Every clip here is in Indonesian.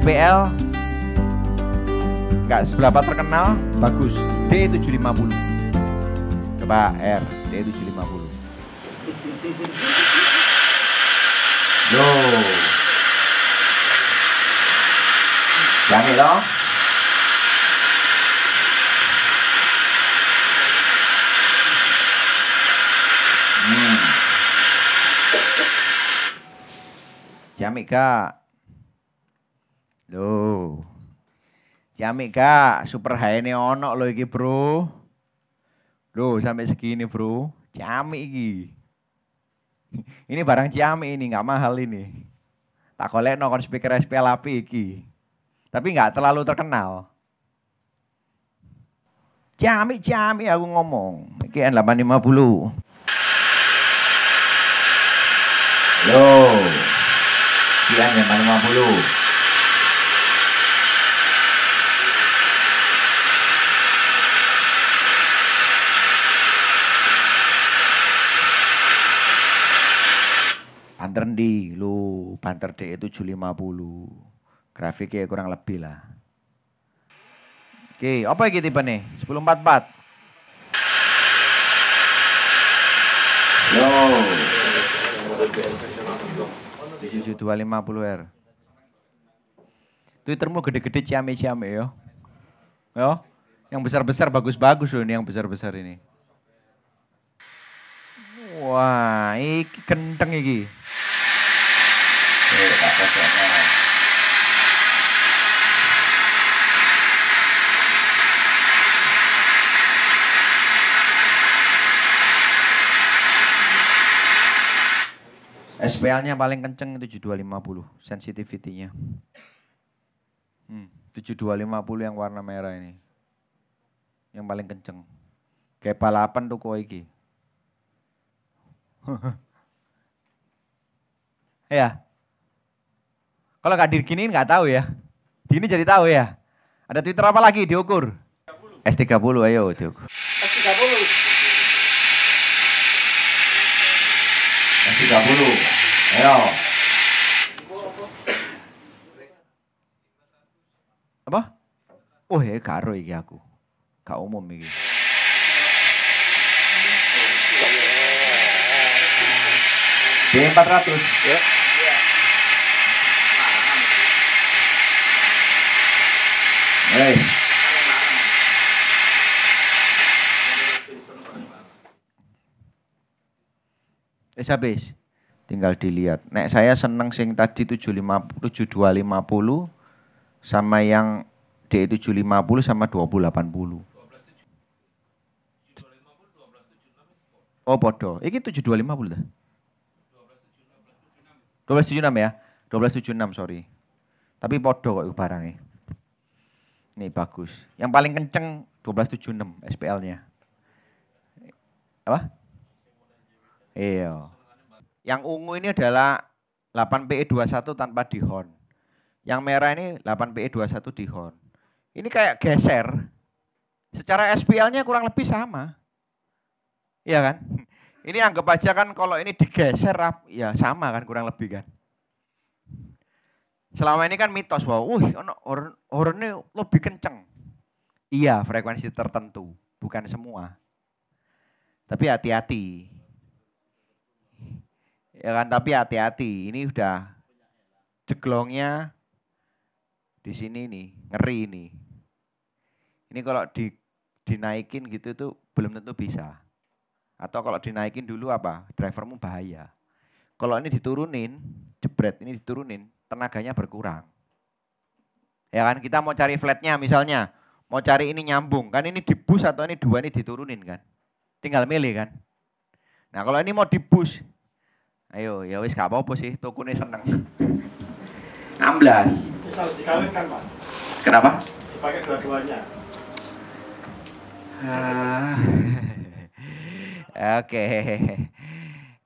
SPL nggak seberapa terkenal, bagus. D750. Coba R, D750. Yo. Jangan dong. Hmm. Jamika Loh. Ciamik gak super high ini e ono loh iki bro. Loh sampai segini bro, Jamik iki. ini barang jamik ini, nggak mahal ini. Tak kolek no kon speaker SPL api iki. Tapi nggak terlalu terkenal. Jamik jamik aku ngomong. Iki N850. Loh, kian 850. banter di Lu D itu 750. Grafiknya ya kurang lebih lah. Oke, apa iki tipe nih? 1044. Yo. 7250 R. Twittermu gede-gede ciame-ciame yo. Yo. Yang besar-besar bagus-bagus loh ini yang besar-besar ini. Wah, ini kenteng ini. Eh, SPL-nya paling kenceng 7250 sensitivity-nya. Hmm, 7250 yang warna merah ini. Yang paling kenceng. Kayak balapan tuh kok iki. ya. Kalau nggak diginiin nggak tahu ya. Di ini jadi tahu ya. Ada Twitter apa lagi diukur? S30 ayo diukur. S30. S30. Ayo. Apa? Oh ya karo iki aku. Gak umum iki. B400 ya Hey. Eh, habis. Tinggal dilihat. Nek saya seneng sing tadi 75 7250 sama yang D750 sama 2080. Oh, podo. Iki 7250 dah. 1276 ya. 1276 sorry. Tapi podo kok barangnya. Ini bagus. Yang paling kenceng 1276 SPL-nya. Apa? Iya. Yang ungu ini adalah 8PE21 tanpa dihorn. Yang merah ini 8PE21 dihorn. Ini kayak geser. Secara SPL-nya kurang lebih sama. Iya kan? Ini anggap aja kan kalau ini digeser ya sama kan kurang lebih kan. Selama ini kan mitos bahwa wih ono orang lebih kenceng. Iya, frekuensi tertentu, bukan semua. Tapi hati-hati. Ya kan, tapi hati-hati. Ini udah jeglongnya di sini nih, ngeri ini. Ini kalau di, dinaikin gitu tuh belum tentu bisa. Atau kalau dinaikin dulu apa? Drivermu bahaya. Kalau ini diturunin, jebret ini diturunin, tenaganya berkurang. Ya kan kita mau cari flatnya misalnya, mau cari ini nyambung, kan ini di bus atau ini dua ini diturunin kan. Tinggal milih kan. Nah kalau ini mau di bus, ayo ya wis gak apa-apa sih, ini seneng. 16. dikawinkan Pak. Kenapa? Dipakai dua-duanya. Ah. Oke.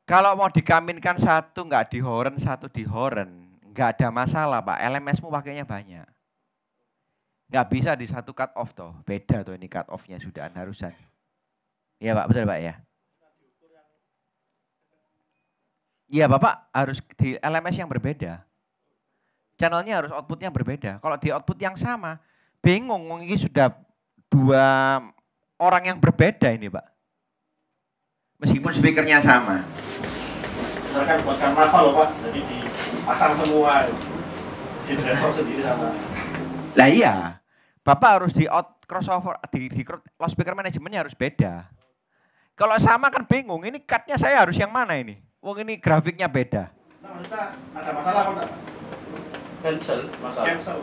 Kalau mau dikaminkan satu nggak di horen, satu di horen, nggak ada masalah Pak. LMS-mu pakainya banyak. Nggak bisa di satu cut off toh. Beda tuh ini cut off-nya sudah harusan. Iya Pak, betul Pak ya. Iya Bapak harus di LMS yang berbeda. Channelnya harus outputnya berbeda. Kalau di output yang sama, bingung. Ini sudah dua orang yang berbeda ini Pak meskipun speakernya sama kan buat karnaval loh pak jadi dipasang semua di driver sendiri sama lah iya bapak harus di out crossover di, di loud speaker manajemennya harus beda kalau sama kan bingung ini cutnya saya harus yang mana ini Wong ini grafiknya beda. Nah, ada masalah kan? Cancel, masalah. Cancel.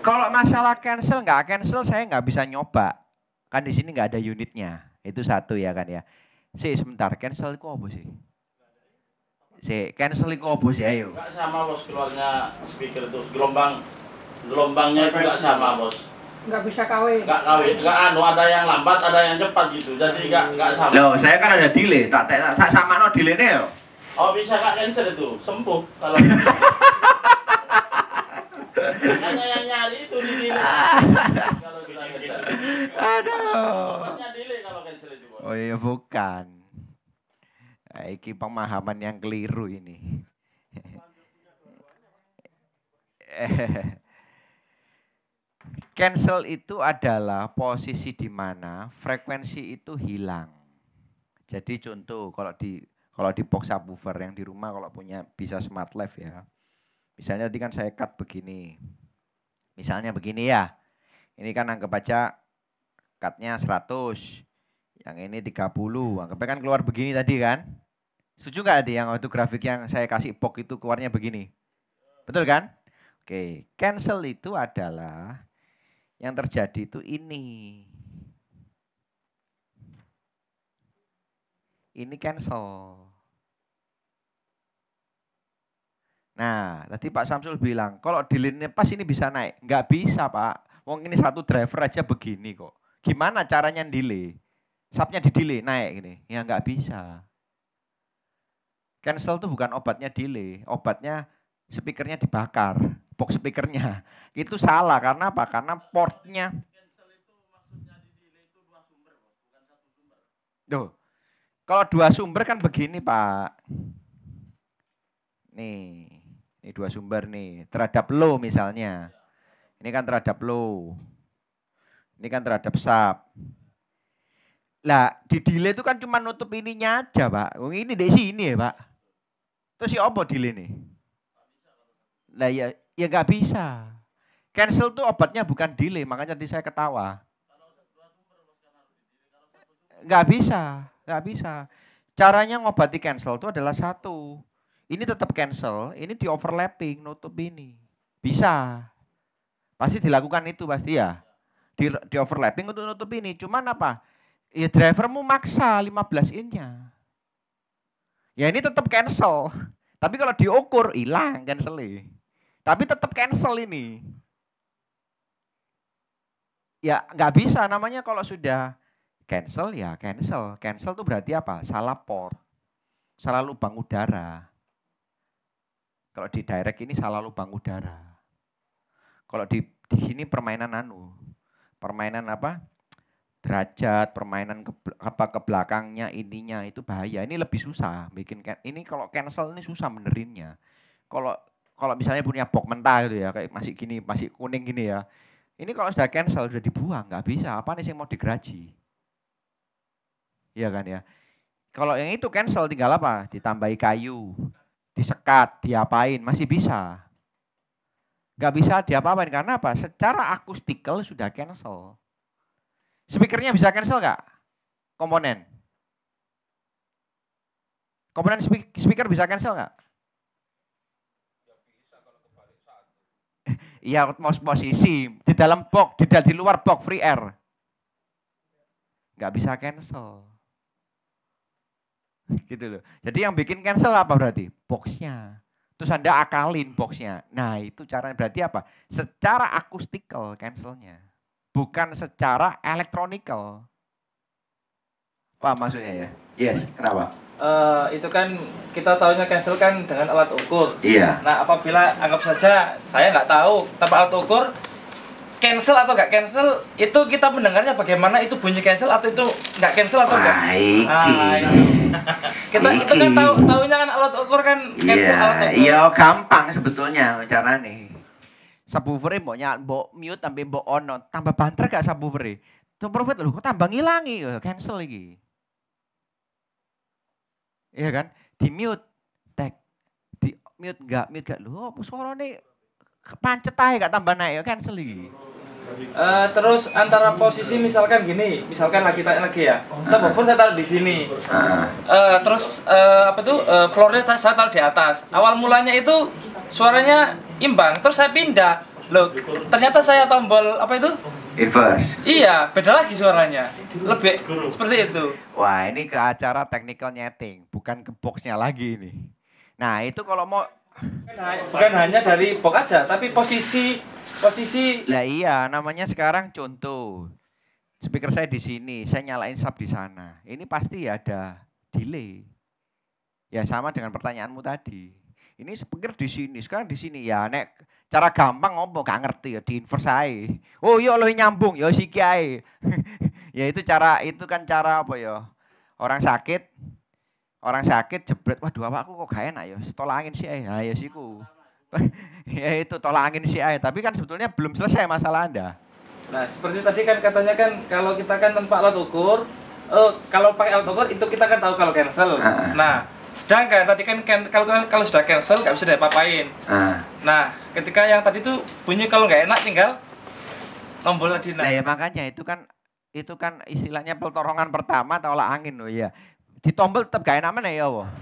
Kalau masalah cancel nggak cancel saya nggak bisa nyoba. Kan di sini nggak ada unitnya. Itu satu ya kan ya. Si sebentar, cancel itu apa sih? Si cancel itu apa sih ayo? Gak sama bos keluarnya speaker itu gelombang gelombangnya itu gak sama bos. Gak bisa kawin. Gak kawin, gak anu ada yang lambat ada yang cepat gitu, jadi gak gak sama. Loh, saya kan ada delay, tak tak, tak sama no nih yo. Oh bisa gak cancel itu, sembuh kalau. Hanya yang nyari itu di delay. kalau bilang cancel. Aduh. delay kalau cancel. Oh iya bukan. Nah, pemahaman yang keliru ini. Cancel itu adalah posisi di mana frekuensi itu hilang. Jadi contoh kalau di kalau di box subwoofer yang di rumah kalau punya bisa smart life ya. Misalnya tadi kan saya cut begini. Misalnya begini ya. Ini kan anggap aja cutnya 100. Yang ini 30. Anggapnya kan keluar begini tadi kan? Setuju nggak ada yang waktu grafik yang saya kasih pok itu keluarnya begini? Betul kan? Oke, cancel itu adalah yang terjadi itu ini. Ini cancel. Nah, tadi Pak Samsul bilang, kalau di pas ini bisa naik. Nggak bisa, Pak. Wong ini satu driver aja begini kok. Gimana caranya delay? Sapnya di delay, naik gini. Ya nggak bisa. Cancel tuh bukan obatnya delay, obatnya speakernya dibakar, box speakernya. Itu salah karena apa? Karena portnya. Duh, kalau dua sumber kan begini Pak. Nih, ini dua sumber nih, terhadap lo misalnya. Ini kan terhadap lo. Ini kan terhadap sub. Lah, di delay itu kan cuma nutup ininya aja, Pak. ini di sini ya, Pak. Terus si apa delay nih? Lah ya ya nggak bisa. Cancel tuh obatnya bukan delay, makanya tadi saya ketawa. Nggak bisa, nggak bisa. Caranya ngobati cancel itu adalah satu. Ini tetap cancel, ini di overlapping, nutup ini. Bisa. Pasti dilakukan itu pasti ya. Di, di overlapping untuk nutup ini. Cuman apa? ya drivermu maksa 15 innya. Ya ini tetap cancel. Tapi kalau diukur hilang cancel -nya. E. Tapi tetap cancel ini. Ya nggak bisa namanya kalau sudah cancel ya cancel. Cancel tuh berarti apa? Salah por, Salah lubang udara. Kalau di direct ini salah lubang udara. Kalau di, di sini permainan anu. Permainan apa? derajat, permainan ke, apa ke belakangnya, ininya itu bahaya. Ini lebih susah bikin ini kalau cancel ini susah menerinnya Kalau kalau misalnya punya box mentah gitu ya, kayak masih gini, masih kuning gini ya. Ini kalau sudah cancel sudah dibuang, nggak bisa. Apa nih sih mau digeraji? Iya kan ya. Kalau yang itu cancel tinggal apa? Ditambahi kayu, disekat, diapain, masih bisa. Nggak bisa diapa karena apa? Secara akustikal sudah cancel Speakernya bisa cancel nggak? Komponen. Komponen speaker bisa cancel nggak? Iya, mau posisi di dalam box, di, dalam di luar box free air. Nggak bisa cancel. Gitu loh. Jadi yang bikin cancel apa berarti? Boxnya. Terus Anda akalin boxnya. Nah itu caranya berarti apa? Secara akustikal cancelnya bukan secara elektronikal. Wah, maksudnya ya? Yes, kenapa? Uh, itu kan kita tahunya cancel kan dengan alat ukur. Iya. Nah, apabila anggap saja saya nggak tahu tanpa alat ukur cancel atau nggak cancel itu kita mendengarnya bagaimana itu bunyi cancel atau itu nggak cancel atau nggak. ah, iya. kita itu kan tahu tahunya kan alat ukur kan cancel yeah. alat ukur iya gampang sebetulnya cara nih subwoofer mbok nyak mbok mute sampai mbok ono tambah banter gak subwoofer itu profit lho kok tambah ngilangi cancel lagi, iya kan di mute tag di mute gak mute gak lho suara ini pancet aja gak tambah naik cancel lagi Uh, terus antara posisi misalkan gini, misalkan lagi tanya lagi ya, subwoofer saya taruh di sini. Uh, terus uh, apa tuh uh, floornya saya taruh di atas. Awal mulanya itu suaranya imbang, terus saya pindah. Loh, ternyata saya tombol apa itu? Inverse. Iya, beda lagi suaranya. Lebih seperti itu. Wah, ini ke acara technical nyeting, bukan ke boxnya lagi ini. Nah, itu kalau mau bukan, bukan hanya dari box aja, tapi posisi posisi lah iya namanya sekarang contoh speaker saya di sini saya nyalain sub di sana ini pasti ada delay ya sama dengan pertanyaanmu tadi ini speaker di sini sekarang di sini ya nek cara gampang ngomong gak ngerti ya di inverse oh iya lo nyambung yo ya, si kiai ya itu cara itu kan cara apa ya orang sakit orang sakit jebret waduh apa aku kok gak enak ya angin sih ayo nah, ya, siku ya itu tolak angin si ayah, tapi kan sebetulnya belum selesai masalah Anda. Nah, seperti tadi kan katanya kan kalau kita kan tempat alat ukur, oh, kalau pakai alat ukur itu kita kan tahu kalau cancel. Uh. Nah, sedangkan tadi kan kalau kalau sudah cancel nggak bisa diapa-apain. Uh. Nah, ketika yang tadi tuh bunyi kalau nggak enak tinggal tombol lagi Nah, nah ya makanya itu kan itu kan istilahnya peltorongan pertama tolak angin loh ya. tombol tetap gak enak mana ya, Allah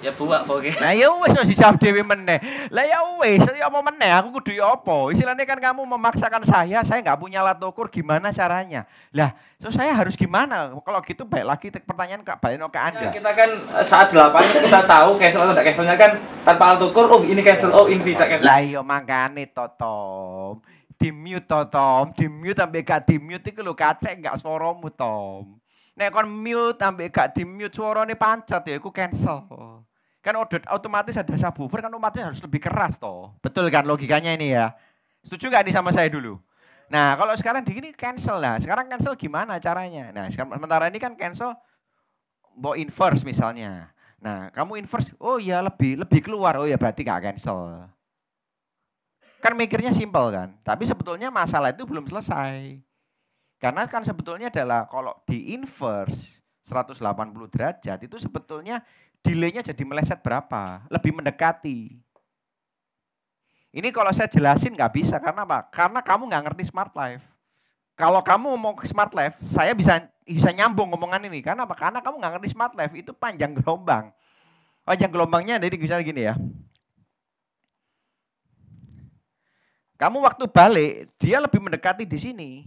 Ya buak pokoke. Nah ya wes harus dijawab dewi meneh. Lah ya wes so, ya meneh aku kudu ya apa? Istilahnya kan kamu memaksakan saya, saya nggak punya alat ukur gimana caranya? Lah, so saya harus gimana? Kalau gitu baik lagi pertanyaan Kak Baleno ke Anda. nah, kita kan eh, saat delapan kita tahu cancel atau tidak cancelnya kan tanpa alat ukur oh ini cancel oh ini tidak cancel. Lah iya mangane Totom. Di mute Totom, di mute sampai gak di mute itu lo kacek gak suaramu Tom. Nek kon mute ambek gak di mute suarane pancet ya iku cancel. Kan otomatis ada subwoofer kan otomatis harus lebih keras toh. Betul kan logikanya ini ya? Setuju nggak nih sama saya dulu? Nah, kalau sekarang di sini cancel lah. Sekarang cancel gimana caranya? Nah, sementara ini kan cancel mau inverse misalnya. Nah, kamu inverse, oh ya lebih lebih keluar. Oh ya berarti nggak cancel. Kan mikirnya simpel kan. Tapi sebetulnya masalah itu belum selesai. Karena kan sebetulnya adalah kalau di inverse 180 derajat itu sebetulnya delaynya jadi meleset berapa? Lebih mendekati. Ini kalau saya jelasin nggak bisa, karena apa? Karena kamu nggak ngerti smart life. Kalau kamu ngomong ke smart life, saya bisa bisa nyambung ngomongan ini. Karena apa? Karena kamu nggak ngerti smart life itu panjang gelombang. Panjang gelombangnya jadi bisa gini ya. Kamu waktu balik, dia lebih mendekati di sini.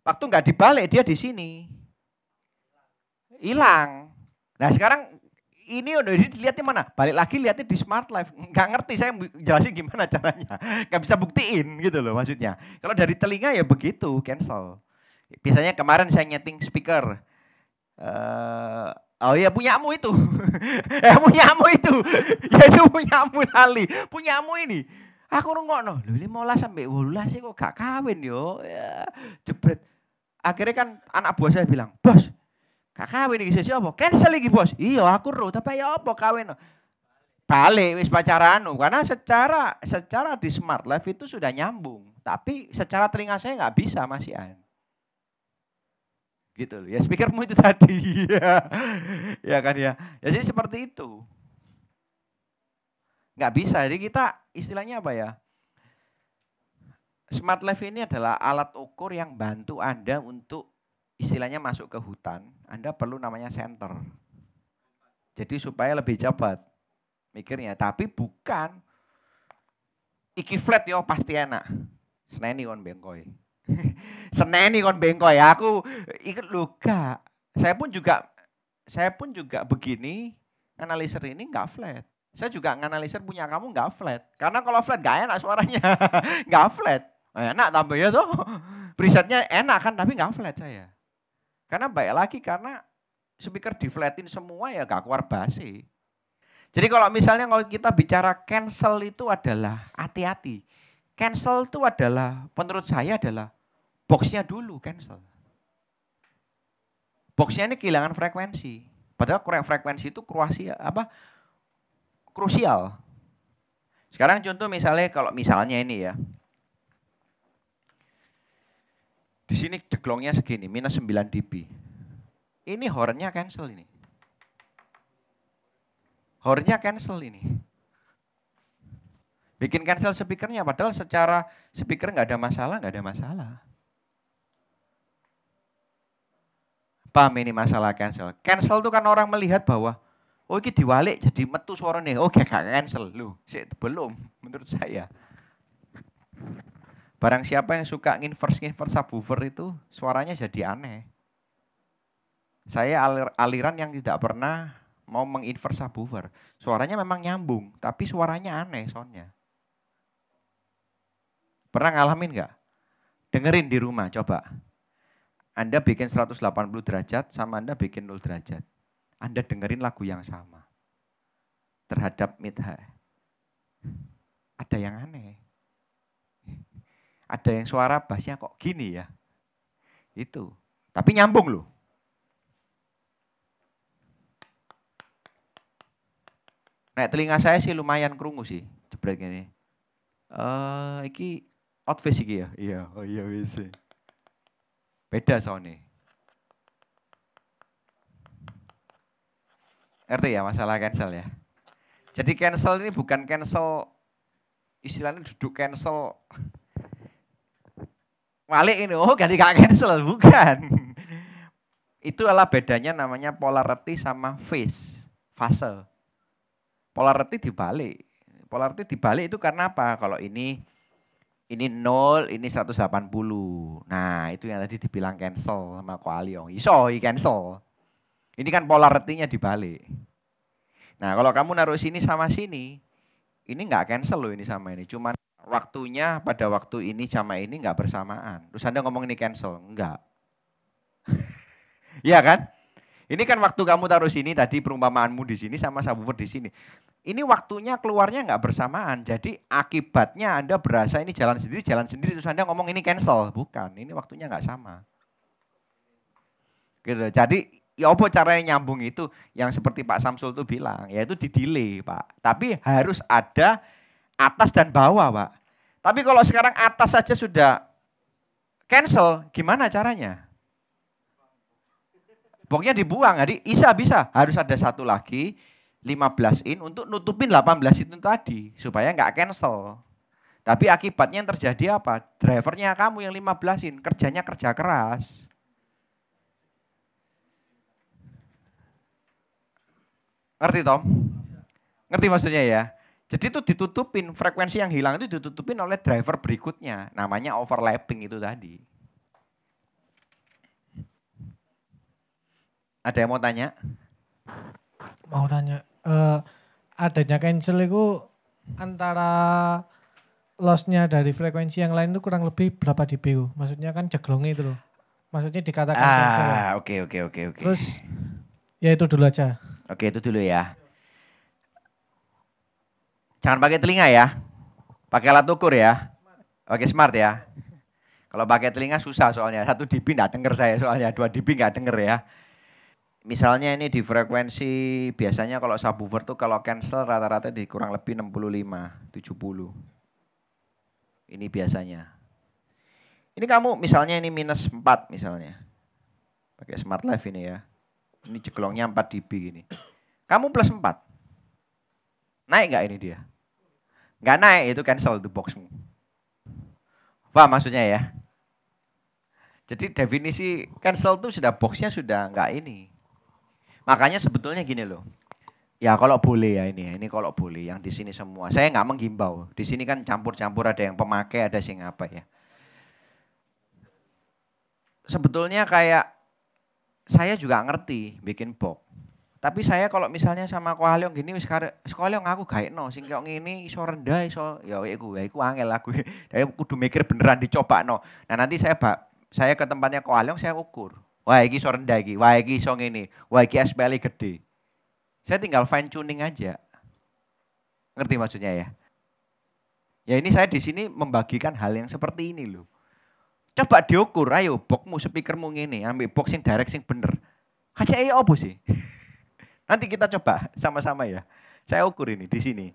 Waktu nggak dibalik, dia di sini. Hilang. Nah sekarang ini udah ini dilihatnya mana? Balik lagi lihatnya di smart life. Nggak ngerti saya jelasin gimana caranya. Nggak bisa buktiin gitu loh maksudnya. Kalau dari telinga ya begitu, cancel. Biasanya kemarin saya nyeting speaker. Uh, oh ya amu itu. eh amu itu. ya itu punya amu punyamu punya amu ini. Aku nunggu mau lah sampai wululah sih kok gak kawin yo. Ya, jebret. Akhirnya kan anak buah saya bilang, bos Kak kawin iki sesuk apa? Cancel iki, Bos. Iya, aku ro, tapi ya apa kawin? Balik wis pacaran karena secara secara di smart life itu sudah nyambung, tapi secara telinga saya nggak bisa masih an. Gitu loh. Ya speakermu itu tadi. ya kan ya. Ya jadi seperti itu. Nggak bisa. Jadi kita istilahnya apa ya? Smart life ini adalah alat ukur yang bantu Anda untuk istilahnya masuk ke hutan, Anda perlu namanya center. Jadi supaya lebih cepat mikirnya, tapi bukan iki flat yo pasti enak. Seneni kon bengkoy. Seneni kon bengkoy. Aku ikut luka. Saya pun juga saya pun juga begini analiser ini enggak flat. Saya juga nganaliser punya kamu enggak flat. Karena kalau flat enggak enak suaranya. Enggak flat. Enak tambah ya tuh. Presetnya enak kan tapi enggak flat saya. Karena baik lagi karena speaker diflatin semua ya gak keluar basi. Jadi kalau misalnya kalau kita bicara cancel itu adalah hati-hati. Cancel itu adalah menurut saya adalah boxnya dulu cancel. Boxnya ini kehilangan frekuensi. Padahal frekuensi itu kruasia, apa krusial. Sekarang contoh misalnya kalau misalnya ini ya, Di sini deglongnya segini, minus 9 dB. Ini hornnya cancel ini. Hornnya cancel ini. Bikin cancel speakernya, padahal secara speaker nggak ada masalah, nggak ada masalah. Paham ini masalah cancel. Cancel itu kan orang melihat bahwa, oh ini diwalik jadi metu suaranya, oh gak cancel. Loh, belum menurut saya. Barang siapa yang suka nginvers-nginvers subwoofer itu suaranya jadi aneh. Saya alir, aliran yang tidak pernah mau menginvers subwoofer. Suaranya memang nyambung, tapi suaranya aneh soundnya. Pernah ngalamin nggak? Dengerin di rumah coba. Anda bikin 180 derajat sama Anda bikin 0 derajat. Anda dengerin lagu yang sama. Terhadap mitha. Ada yang aneh ada yang suara bassnya kok gini ya. Itu. Tapi nyambung loh. Nek telinga saya sih lumayan kerungu sih, jebret gini. Eh, uh, iki outfit iki ya? Iya, oh iya wis. Beda soalnya. Ngerti ya masalah cancel ya? Jadi cancel ini bukan cancel istilahnya duduk cancel Walik ini, oh ganti gak cancel, bukan. Itu adalah bedanya namanya polarity sama phase, fase. Polarity dibalik. Polarity dibalik itu karena apa? Kalau ini ini 0, ini 180. Nah, itu yang tadi dibilang cancel sama koalion. Iso, cancel. Ini kan polarity-nya dibalik. Nah, kalau kamu naruh sini sama sini, ini nggak cancel loh ini sama ini. Cuman waktunya pada waktu ini sama ini nggak bersamaan. Terus Anda ngomong ini cancel, enggak. Iya kan? Ini kan waktu kamu taruh sini tadi perumpamaanmu di sini sama subwoofer di sini. Ini waktunya keluarnya nggak bersamaan. Jadi akibatnya Anda berasa ini jalan sendiri, jalan sendiri terus Anda ngomong ini cancel. Bukan, ini waktunya nggak sama. Gitu. Jadi ya apa caranya nyambung itu yang seperti Pak Samsul ya itu bilang, yaitu di delay, Pak. Tapi harus ada atas dan bawah, Pak. Tapi kalau sekarang atas saja sudah cancel, gimana caranya? Pokoknya dibuang, jadi bisa bisa harus ada satu lagi 15 in untuk nutupin 18 itu tadi supaya nggak cancel. Tapi akibatnya yang terjadi apa? Drivernya kamu yang 15 in, kerjanya kerja keras. Ngerti Tom? Ngerti maksudnya ya? Jadi itu ditutupin, frekuensi yang hilang itu ditutupin oleh driver berikutnya. Namanya overlapping itu tadi. Ada yang mau tanya? Mau tanya, uh, adanya cancel itu antara lossnya dari frekuensi yang lain itu kurang lebih berapa dBu? Maksudnya kan jeglongnya itu loh. Maksudnya dikatakan ah, cancel. oke oke oke oke. Terus ya itu dulu aja. Oke, itu dulu ya. Jangan pakai telinga ya. Pakai alat ukur ya. Pakai smart ya. Kalau pakai telinga susah soalnya. Satu dB enggak denger saya soalnya. Dua dB enggak denger ya. Misalnya ini di frekuensi biasanya kalau subwoofer tuh kalau cancel rata-rata di kurang lebih 65, 70. Ini biasanya. Ini kamu misalnya ini minus 4 misalnya. Pakai smart life ini ya. Ini jeglongnya 4 dB ini. Kamu plus 4. Naik nggak ini dia? nggak naik itu cancel box boxmu. Wah maksudnya ya? Jadi definisi cancel tuh sudah boxnya sudah nggak ini. Makanya sebetulnya gini loh. Ya kalau boleh ya ini, ya. ini kalau boleh yang di sini semua. Saya nggak menghimbau. Di sini kan campur-campur ada yang pemakai, ada sih apa ya. Sebetulnya kayak saya juga ngerti bikin box. Tapi saya kalau misalnya sama koalion gini wis kare ngaku aku no sing kok ngene iso rendah iso ya iku ya iku angel aku. Dari kudu mikir beneran dicoba no. Nah nanti saya pak saya ke tempatnya koalion saya ukur. Wah iki iso rendah iki, wah iki iso ngene, wah iki SPL gede. Saya tinggal fine tuning aja. Ngerti maksudnya ya? Ya ini saya di sini membagikan hal yang seperti ini loh. Coba diukur, ayo bokmu speakermu ngene, ambil boxing direct sing bener. Kacake opo sih? Nanti kita coba sama-sama ya. Saya ukur ini di sini.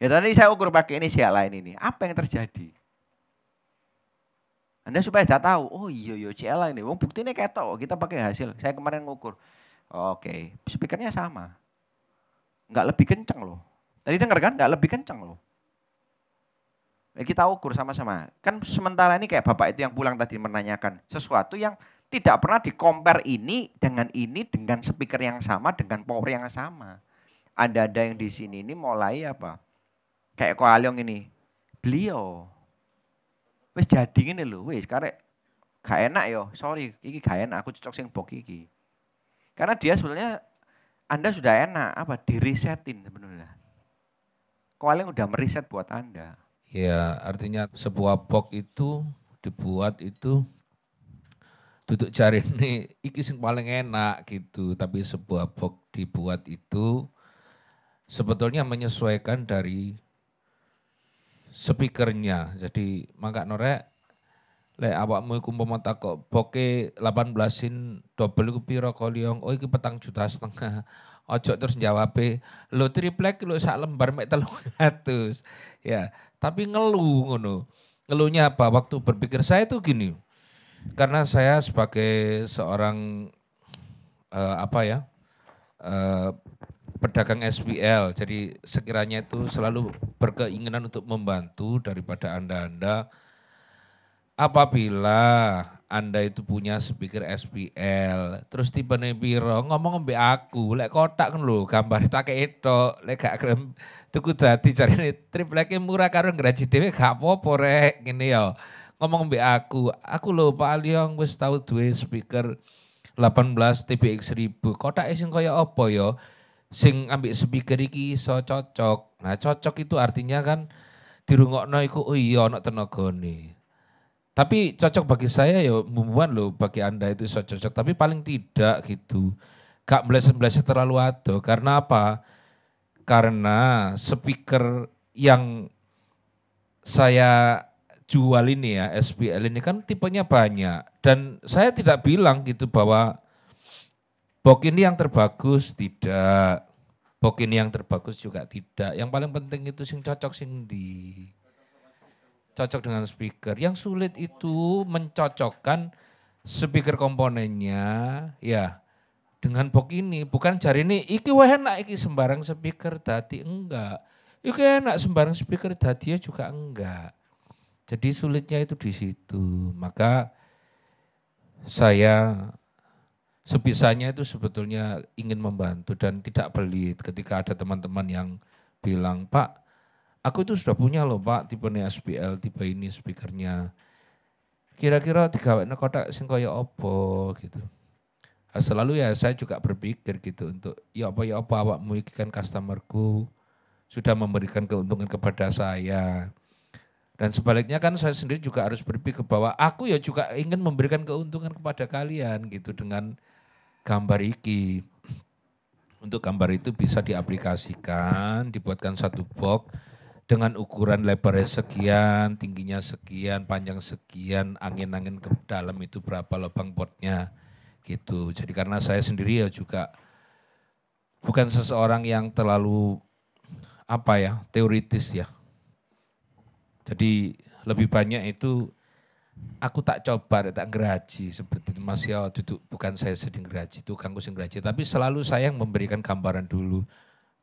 Ya tadi saya ukur pakai ini sial lain ini. Apa yang terjadi? Anda supaya tidak tahu. Oh iya iya CL ini. Wong buktinya ketok. Kita pakai hasil. Saya kemarin ngukur. Oke, speakernya sama. Enggak lebih kencang loh. Tadi dengar kan? Enggak lebih kencang loh. Ya, kita ukur sama-sama. Kan sementara ini kayak bapak itu yang pulang tadi menanyakan sesuatu yang tidak pernah di compare ini dengan ini dengan speaker yang sama dengan power yang sama. ada ada yang di sini ini mulai apa? Kayak koalong ini. Beliau wis jadi ngene lho, wis karek gak enak yo. Sorry, iki gak enak, aku cocok sing bok iki. Karena dia sebenarnya Anda sudah enak apa diresetin sebenarnya. Koalyong udah meriset buat Anda. Ya, artinya sebuah bok itu dibuat itu duduk cari ini iki sing paling enak gitu tapi sebuah box dibuat itu sebetulnya menyesuaikan dari speakernya jadi mangkat norek lek awakmu iku umpama takok boke 18-in double iku pira koliong oh iki petang juta setengah ojo terus jawab lo triplek lo sak lembar mek 300 ya tapi ngeluh ngono ngeluhnya apa waktu berpikir saya tuh gini karena saya sebagai seorang uh, apa ya uh, pedagang SPL, jadi sekiranya itu selalu berkeinginan untuk membantu daripada anda-anda apabila anda itu punya speaker SPL, terus tiba nebiro ngomong mbak aku, lek kotak kan lo gambar tak itu, lek gak krem tuku cari trip yang murah karung gaji dewi gak apa rek, gini ya ngomong mbak aku, aku loh Pak Aliong wis tau duwe speaker 18 TBX 1000. kau sing kaya apa ya? Sing ambik speaker iki so cocok. Nah, cocok itu artinya kan dirungokno iku oh iya ana tenagane. Tapi cocok bagi saya ya mumpuan loh bagi Anda itu so cocok, tapi paling tidak gitu. Gak meleset-meleset terlalu ado. Karena apa? Karena speaker yang saya jual ini ya SPL ini kan tipenya banyak dan saya tidak bilang gitu bahwa bok ini yang terbagus tidak bok ini yang terbagus juga tidak yang paling penting itu sing cocok sing di cocok dengan speaker yang sulit itu mencocokkan speaker komponennya ya dengan bok ini bukan cari ini iki wah enak iki sembarang speaker tadi enggak iki enak sembarang speaker tadi ya juga enggak jadi sulitnya itu di situ. Maka saya sebisanya itu sebetulnya ingin membantu dan tidak pelit ketika ada teman-teman yang bilang, Pak, aku itu sudah punya loh Pak, tipe ini SPL, tipe ini speakernya. Kira-kira tiga kotak sing kaya gitu. Nah, selalu ya saya juga berpikir gitu untuk ya apa ya apa awak iki kan customerku sudah memberikan keuntungan kepada saya dan sebaliknya kan saya sendiri juga harus berpikir bahwa aku ya juga ingin memberikan keuntungan kepada kalian gitu dengan gambar iki. Untuk gambar itu bisa diaplikasikan, dibuatkan satu box dengan ukuran lebarnya sekian, tingginya sekian, panjang sekian, angin-angin ke dalam itu berapa lubang potnya gitu. Jadi karena saya sendiri ya juga bukan seseorang yang terlalu apa ya, teoritis ya jadi lebih banyak itu aku tak coba tak geraji seperti itu Mas Yao duduk bukan saya sedang itu tukangku sing geraji tapi selalu saya yang memberikan gambaran dulu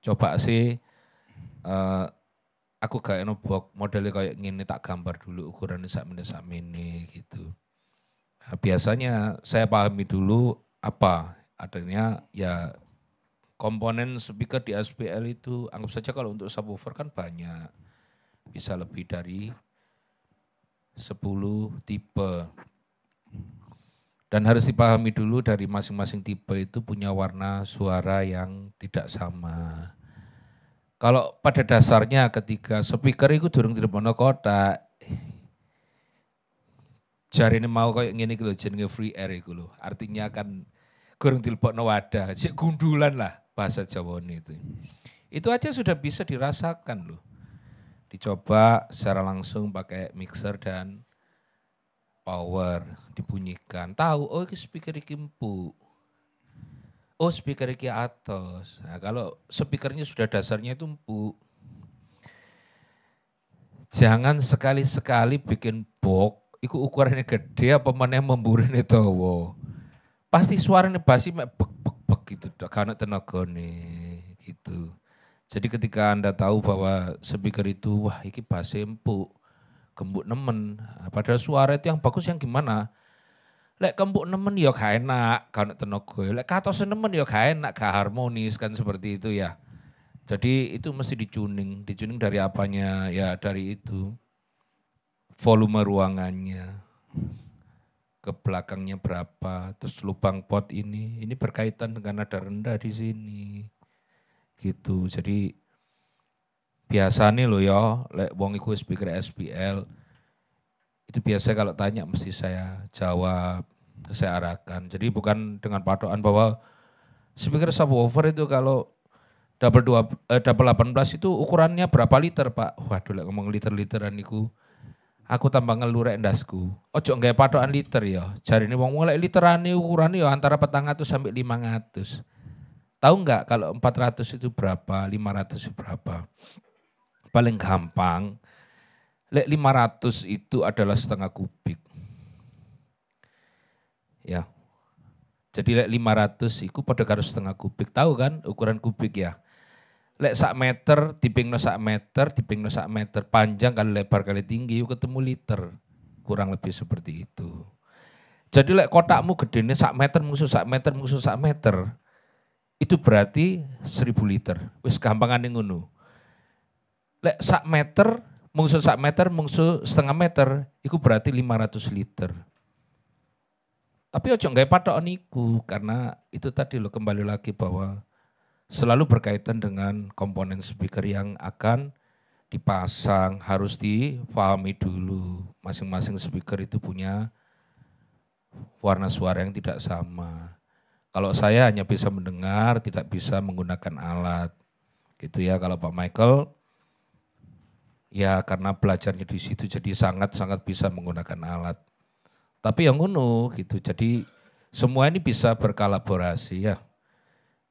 coba sih uh, aku gak eno bok modelnya kayak gini tak gambar dulu ukurannya sak mini sak mini gitu nah, biasanya saya pahami dulu apa adanya ya komponen speaker di SPL itu anggap saja kalau untuk subwoofer kan banyak bisa lebih dari 10 tipe. Dan harus dipahami dulu dari masing-masing tipe itu punya warna suara yang tidak sama. Kalau pada dasarnya ketika speaker itu durung direbono kotak, jari ini mau kayak gini gitu, jenenge free air itu loh. Artinya kan gurung dilebokno wadah, gundulan lah bahasa Jawa itu. Itu aja sudah bisa dirasakan loh dicoba secara langsung pakai mixer dan power dibunyikan tahu oh ini speaker ini empuk oh speaker ini atas nah, kalau speakernya sudah dasarnya itu empuk jangan sekali-sekali bikin box itu ukurannya gede apa mana yang memburin itu wow. pasti suaranya basi mek bek bek bek gitu karena tenaga nih gitu jadi ketika Anda tahu bahwa speaker itu, wah ini bahasa empuk, gembuk nemen. Nah, padahal suara itu yang bagus yang gimana? Lek kembuk nemen ya gak enak, gak tenaga. Lek kato senemen ya gak enak, gak harmonis kan seperti itu ya. Jadi itu mesti dicuning, dicuning dari apanya ya dari itu volume ruangannya, ke belakangnya berapa, terus lubang pot ini, ini berkaitan dengan ada rendah di sini, gitu. Jadi biasa nih lo ya, lek wong iku speaker SPL itu biasa kalau tanya mesti saya jawab, saya arahkan. Jadi bukan dengan patokan bahwa speaker subwoofer itu kalau double dua eh, double 18 itu ukurannya berapa liter, Pak? Waduh, lek ngomong liter-literan iku aku tambah ngelurek ndasku. Ojo nggak patokan liter ya. Cari nih wong mulai literan nih ukurannya ya antara petang atau sampai lima ratus. Tahu nggak kalau 400 itu berapa, 500 itu berapa? Paling gampang, 500 itu adalah setengah kubik. Ya. Jadi 500 itu pada karo setengah kubik. Tahu kan ukuran kubik ya? Lek sak meter, no sak meter, no sak meter, panjang kali lebar kali tinggi, yuk ketemu liter. Kurang lebih seperti itu. Jadi lek kotakmu gede nih, sak meter musuh sak meter musuh sak meter itu berarti seribu liter. Wis yang ngono. Lek sak meter, mungsu sak meter, mungsu setengah meter, itu berarti 500 liter. Tapi ojo nggak patok niku karena itu tadi lo kembali lagi bahwa selalu berkaitan dengan komponen speaker yang akan dipasang harus dipahami dulu masing-masing speaker itu punya warna suara yang tidak sama kalau saya hanya bisa mendengar, tidak bisa menggunakan alat. Gitu ya, kalau Pak Michael, ya karena belajarnya di situ jadi sangat-sangat bisa menggunakan alat. Tapi yang unu gitu, jadi semua ini bisa berkolaborasi ya.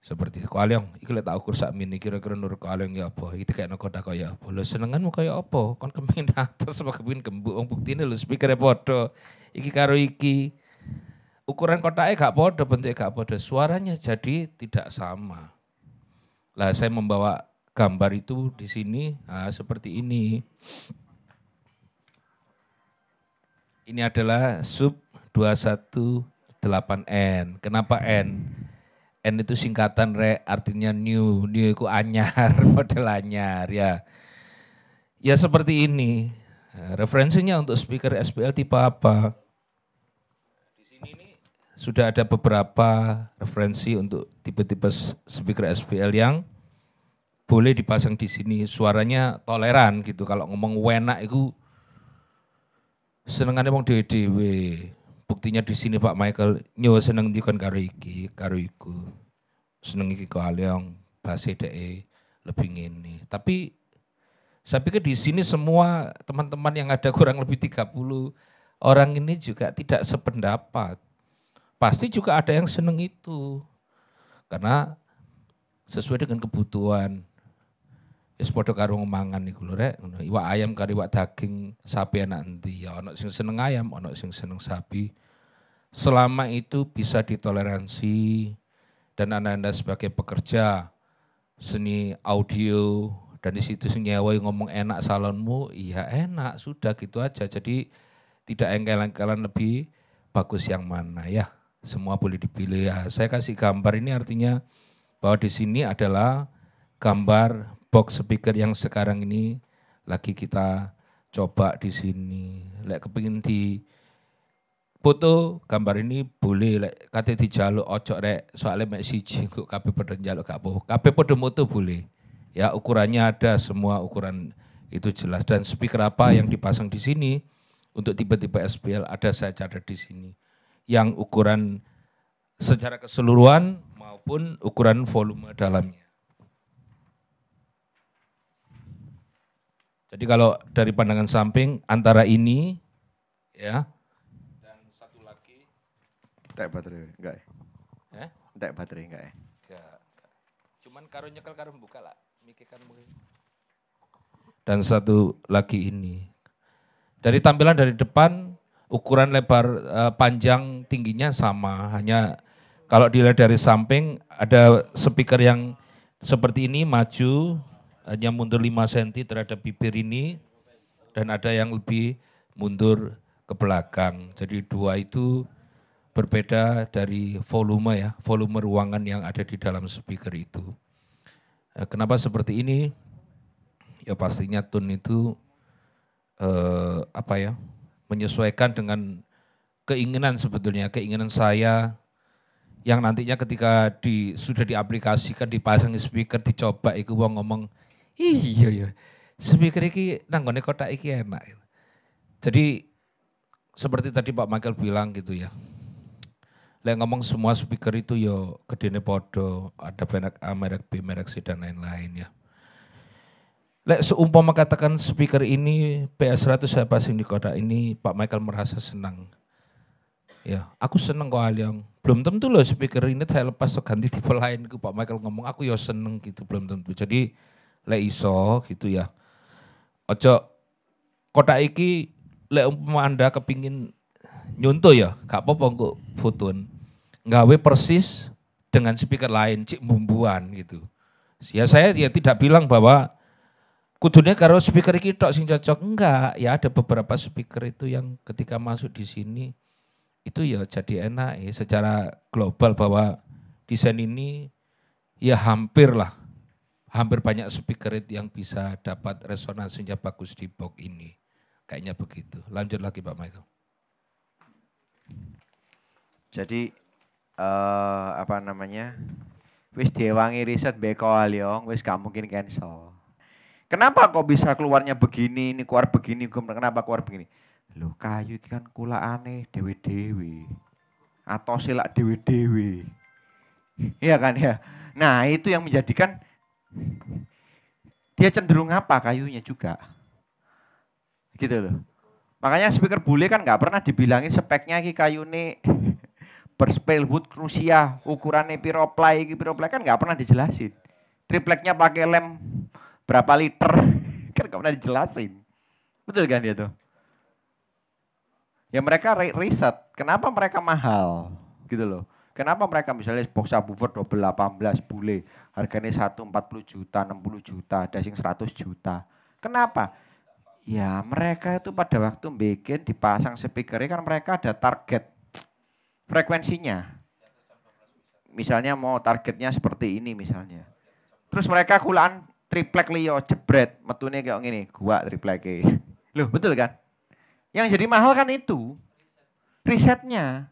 Seperti kalau yang lek tak ukur saat mini kira-kira nur yang ya apa, Itu kayak kota tak kaya apa. senengan senenganmu kaya apa? Kon kepengin atas apa kepengin gembuk wong lu lho speaker e padha. Iki karo iki ukuran kotaknya gak podo, bentuknya gak podo, suaranya jadi tidak sama. Lah saya membawa gambar itu di sini nah, seperti ini. Ini adalah sub 218N. Kenapa N? N itu singkatan re, artinya new. New itu anyar, model anyar ya. Ya seperti ini. Referensinya untuk speaker SPL tipe apa? sudah ada beberapa referensi untuk tipe-tipe speaker SPL yang boleh dipasang di sini. Suaranya toleran gitu. Kalau ngomong wenak itu senengannya emang DDW Buktinya di sini Pak Michael nyewa seneng ndi kon karo iki, karo iku. Seneng iki kok aliong bahasa DE lebih ini Tapi saya pikir di sini semua teman-teman yang ada kurang lebih 30 orang ini juga tidak sependapat pasti juga ada yang seneng itu. Karena sesuai dengan kebutuhan. es padha karo mangan iku lho rek, Iwak ayam karo iwak daging sapi anak endi? Ya ana sing seneng ayam, ana sing seneng sapi. Selama itu bisa ditoleransi dan Anda-anda sebagai pekerja seni audio dan di situ senyawa yang ngomong enak salonmu, iya enak, sudah gitu aja. Jadi tidak engkel-engkelan lebih bagus yang mana ya semua boleh dipilih ya. Saya kasih gambar ini artinya bahwa di sini adalah gambar box speaker yang sekarang ini lagi kita coba di sini. Lek kepingin di foto gambar ini boleh lek kate dijaluk ojok rek soalnya mek siji kok kabeh padha njaluk gak apa kabeh padha moto boleh ya ukurannya ada semua ukuran itu jelas dan speaker apa yang dipasang di sini untuk tipe-tipe SPL ada saya catat di sini yang ukuran secara keseluruhan maupun ukuran volume dalamnya. Jadi kalau dari pandangan samping antara ini ya dan satu lagi tak baterai enggak ya? Eh? Tak baterai enggak ya? Enggak. Cuman karo nyekel karo buka lah. Mikirkan mungkin. Dan satu lagi ini. Dari tampilan dari depan ukuran lebar uh, panjang tingginya sama, hanya kalau dilihat dari samping ada speaker yang seperti ini maju hanya mundur 5 cm terhadap bibir ini dan ada yang lebih mundur ke belakang. Jadi dua itu berbeda dari volume ya, volume ruangan yang ada di dalam speaker itu. Eh, kenapa seperti ini? Ya pastinya tone itu eh, apa ya? menyesuaikan dengan keinginan sebetulnya, keinginan saya yang nantinya ketika di sudah diaplikasikan dipasang speaker dicoba itu wong ngomong iya ya speaker ini nanggone kotak iki enak. Jadi seperti tadi Pak Michael bilang gitu ya. Lek ngomong semua speaker itu yo ya gedene podo, ada merek A, merek B, merek C dan lain-lain ya. Lek seumpama katakan speaker ini PS100 saya pasang di kota ini Pak Michael merasa senang. Ya, aku seneng kok yang Belum tentu loh speaker ini saya lepas so ganti tipe lain ke Pak Michael ngomong aku ya seneng gitu belum tentu. Jadi lek iso gitu ya. Ojo kota iki lek umpama Anda kepingin nyunto ya, gak apa-apa kok futun. Gawe persis dengan speaker lain cik bumbuan gitu. Ya saya ya tidak bilang bahwa kudunya karo speaker kita sing cocok enggak ya ada beberapa speaker itu yang ketika masuk di sini itu ya jadi enak ya secara global bahwa desain ini ya hampir lah hampir banyak speaker yang bisa dapat resonansinya bagus di box ini kayaknya begitu lanjut lagi Pak Michael jadi uh, apa namanya wis diewangi riset beko aliong wis gak mungkin cancel Kenapa kok bisa keluarnya begini, ini keluar begini, kenapa keluar begini? Loh kayu kan kula aneh dewi-dewi. Atau silak dewi-dewi. Iya kan ya. Nah itu yang menjadikan dia cenderung apa kayunya juga. Gitu loh. Makanya speaker bule kan nggak pernah dibilangin speknya ki kayu ini berspelwood krusia ukurannya piroplay piroplay kan nggak pernah dijelasin. Tripleknya pakai lem berapa liter. kan gak pernah dijelasin. Betul kan dia tuh? Ya mereka riset, kenapa mereka mahal gitu loh. Kenapa mereka misalnya box subwoofer double 18 bule, harganya 140 juta, 60 juta, dasing 100 juta. Kenapa? Ya mereka itu pada waktu bikin dipasang speakernya kan mereka ada target frekuensinya. Misalnya mau targetnya seperti ini misalnya. Terus mereka kulaan triplek liyo jebret metune kayak gini gua triplek loh betul kan yang jadi mahal kan itu risetnya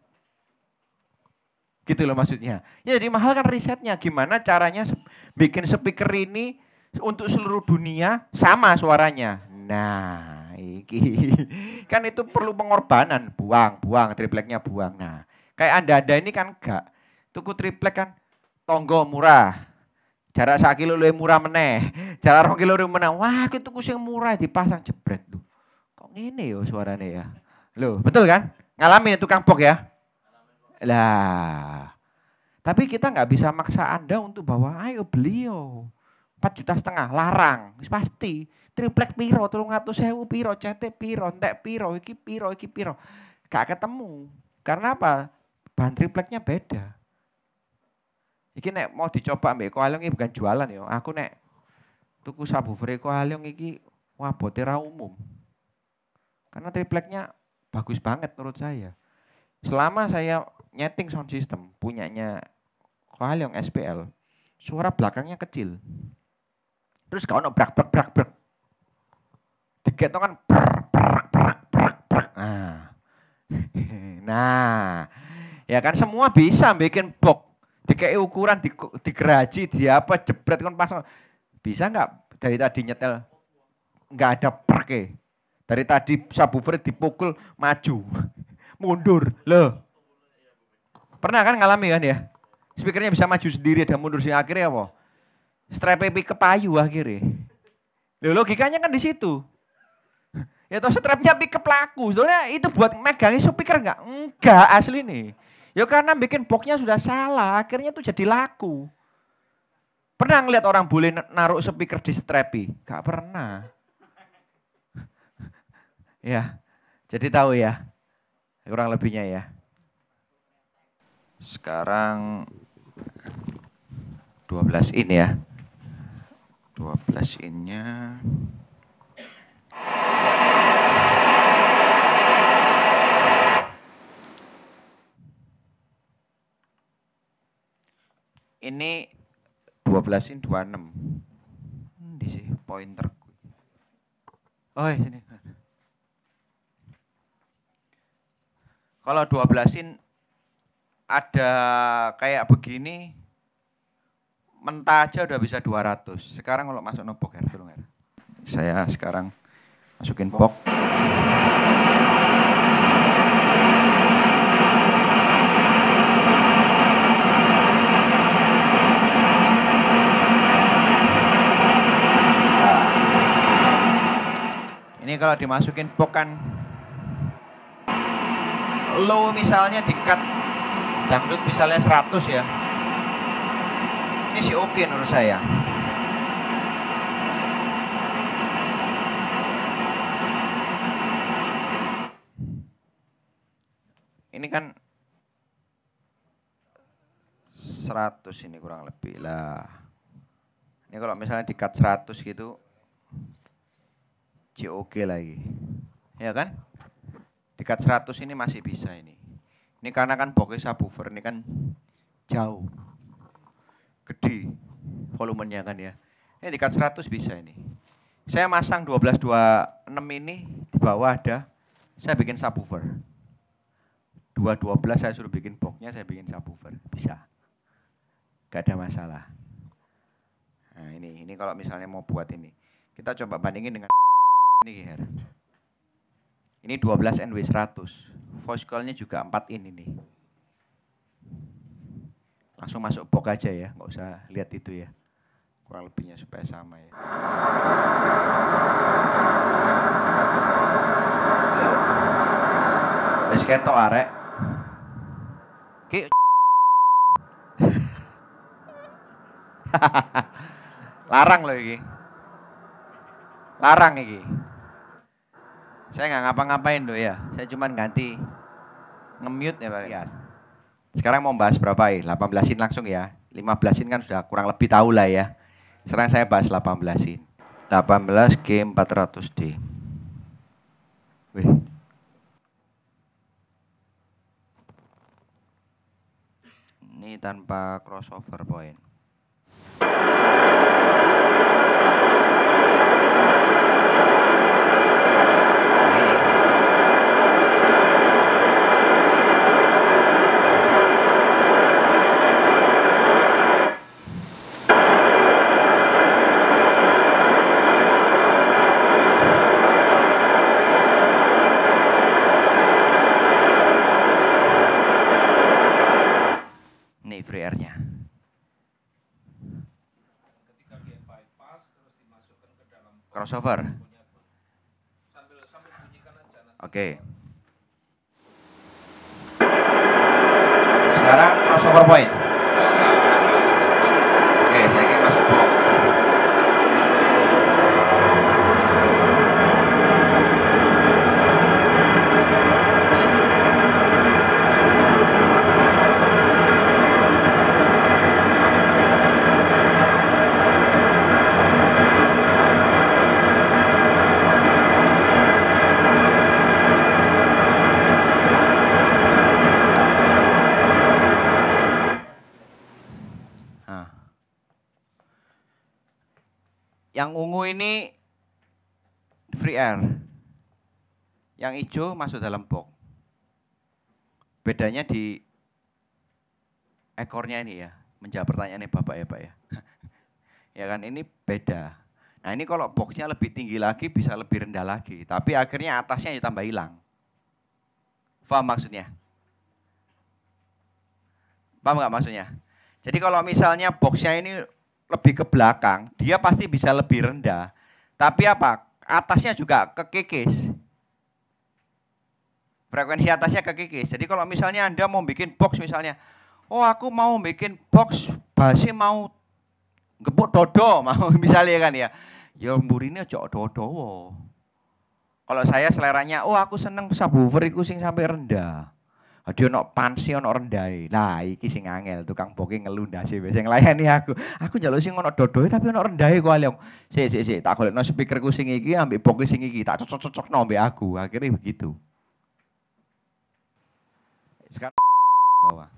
gitu loh maksudnya ya jadi mahal kan risetnya gimana caranya bikin speaker ini untuk seluruh dunia sama suaranya nah iki kan itu perlu pengorbanan buang buang tripleknya buang nah kayak anda anda ini kan enggak tuku triplek kan tonggo murah Jarak sak kilo lebih murah meneh. Jarak rong kilo lebih menang. Wah, aku tuku sing murah dipasang jebret tuh. Kok ngene yo ya suarane ya. Loh, betul kan? Ngalamin tukang kampok ya? Lah. Tapi kita nggak bisa maksa Anda untuk bawa ayo beli yo. Empat juta setengah larang, pasti. Triplek piro, turun ngatu sewu piro, cete piro, entek piro, iki piro, iki piro. Gak ketemu. Karena apa? Bahan tripleknya beda. Iki nek mau dicoba ambek koalung iki bukan jualan ya. Aku nek tuku sabu free koalung iki wah ra umum. Karena tripleknya bagus banget menurut saya. Selama saya nyeting sound system punyanya koalung SPL, suara belakangnya kecil. Terus kau ono brak brak brak brak. kan kan brak brak brak brak Nah. nah, ya kan semua bisa bikin box dikei ukuran di, digeraji di apa jebret kan pas bisa nggak dari tadi nyetel nggak ada perke dari tadi subwoofer dipukul maju mundur loh pernah kan ngalami kan ya speakernya bisa maju sendiri dan mundur sih akhirnya apa strap ke payu akhirnya loh, logikanya kan di situ ya toh strapnya pick ke pelaku soalnya itu buat megangi speaker nggak enggak asli nih Ya karena bikin boxnya sudah salah, akhirnya itu jadi laku. Pernah ngeliat orang boleh naruh speaker di strappy? Gak pernah. ya, jadi tahu ya, kurang lebihnya ya. Sekarang 12 in ya. 12 innya. ini 12 in 26 di sih pointer oh iya, ini kalau 12 in ada kayak begini mentah aja udah bisa 200 sekarang kalau masuk no poker saya sekarang masukin pok. Ini kalau dimasukin pokan low misalnya di cut dangdut misalnya 100 ya. Ini sih oke okay menurut saya. Ini kan 100 ini kurang lebih lah. Ini kalau misalnya di cut 100 gitu JOG lagi. Ya kan? Dekat 100 ini masih bisa ini. Ini karena kan bokeh subwoofer ini kan jauh. Gede volumenya kan ya. Ini dekat 100 bisa ini. Saya masang 1226 ini di bawah ada saya bikin subwoofer. 212 saya suruh bikin boxnya, saya bikin subwoofer. Bisa. Gak ada masalah. Nah ini, ini kalau misalnya mau buat ini. Kita coba bandingin dengan ini Her. Ini 12 NW100. Voice call-nya juga 4 in ini. Langsung masuk box aja ya, nggak usah lihat itu ya. Kurang lebihnya supaya sama ya. Wes ketok arek. Ah, Ki Larang loh ini. Larang ini. Saya nggak ngapa-ngapain doya, ya. Saya cuma ganti nge ya Pak. Ya. Sekarang mau bahas berapa ya? 18-in langsung ya. 15-in kan sudah kurang lebih tahu lah ya. Sekarang saya bahas 18-in. 18 G400D. Wih. Ini tanpa crossover point. crossover. Oke. Okay. Sekarang crossover point. yang hijau masuk dalam box. Bedanya di ekornya ini ya, menjawab pertanyaannya Bapak ya Pak ya. ya kan ini beda. Nah ini kalau boxnya lebih tinggi lagi bisa lebih rendah lagi, tapi akhirnya atasnya ya tambah hilang. Paham maksudnya? Paham nggak maksudnya? Jadi kalau misalnya boxnya ini lebih ke belakang, dia pasti bisa lebih rendah. Tapi apa? Atasnya juga kekikis. Frekuensi atasnya kekikis. Jadi kalau misalnya Anda mau bikin box misalnya, oh aku mau bikin box basi mau gebuk dodo, mau misalnya kan ya. Ya mburine aja dodo. Kalau saya seleranya, oh aku seneng subwoofer iku sing sampai rendah. Dia ono pansi ono rendai. Lah iki sing angel tukang boke sih biasa layani aku. Aku jalo sing ono tapi ono rendahe gua liang, si, si, si. tak speaker ku sing iki ambil boke sing iki tak cocok nong ambek aku. Akhirnya begitu. Sekarang bawah.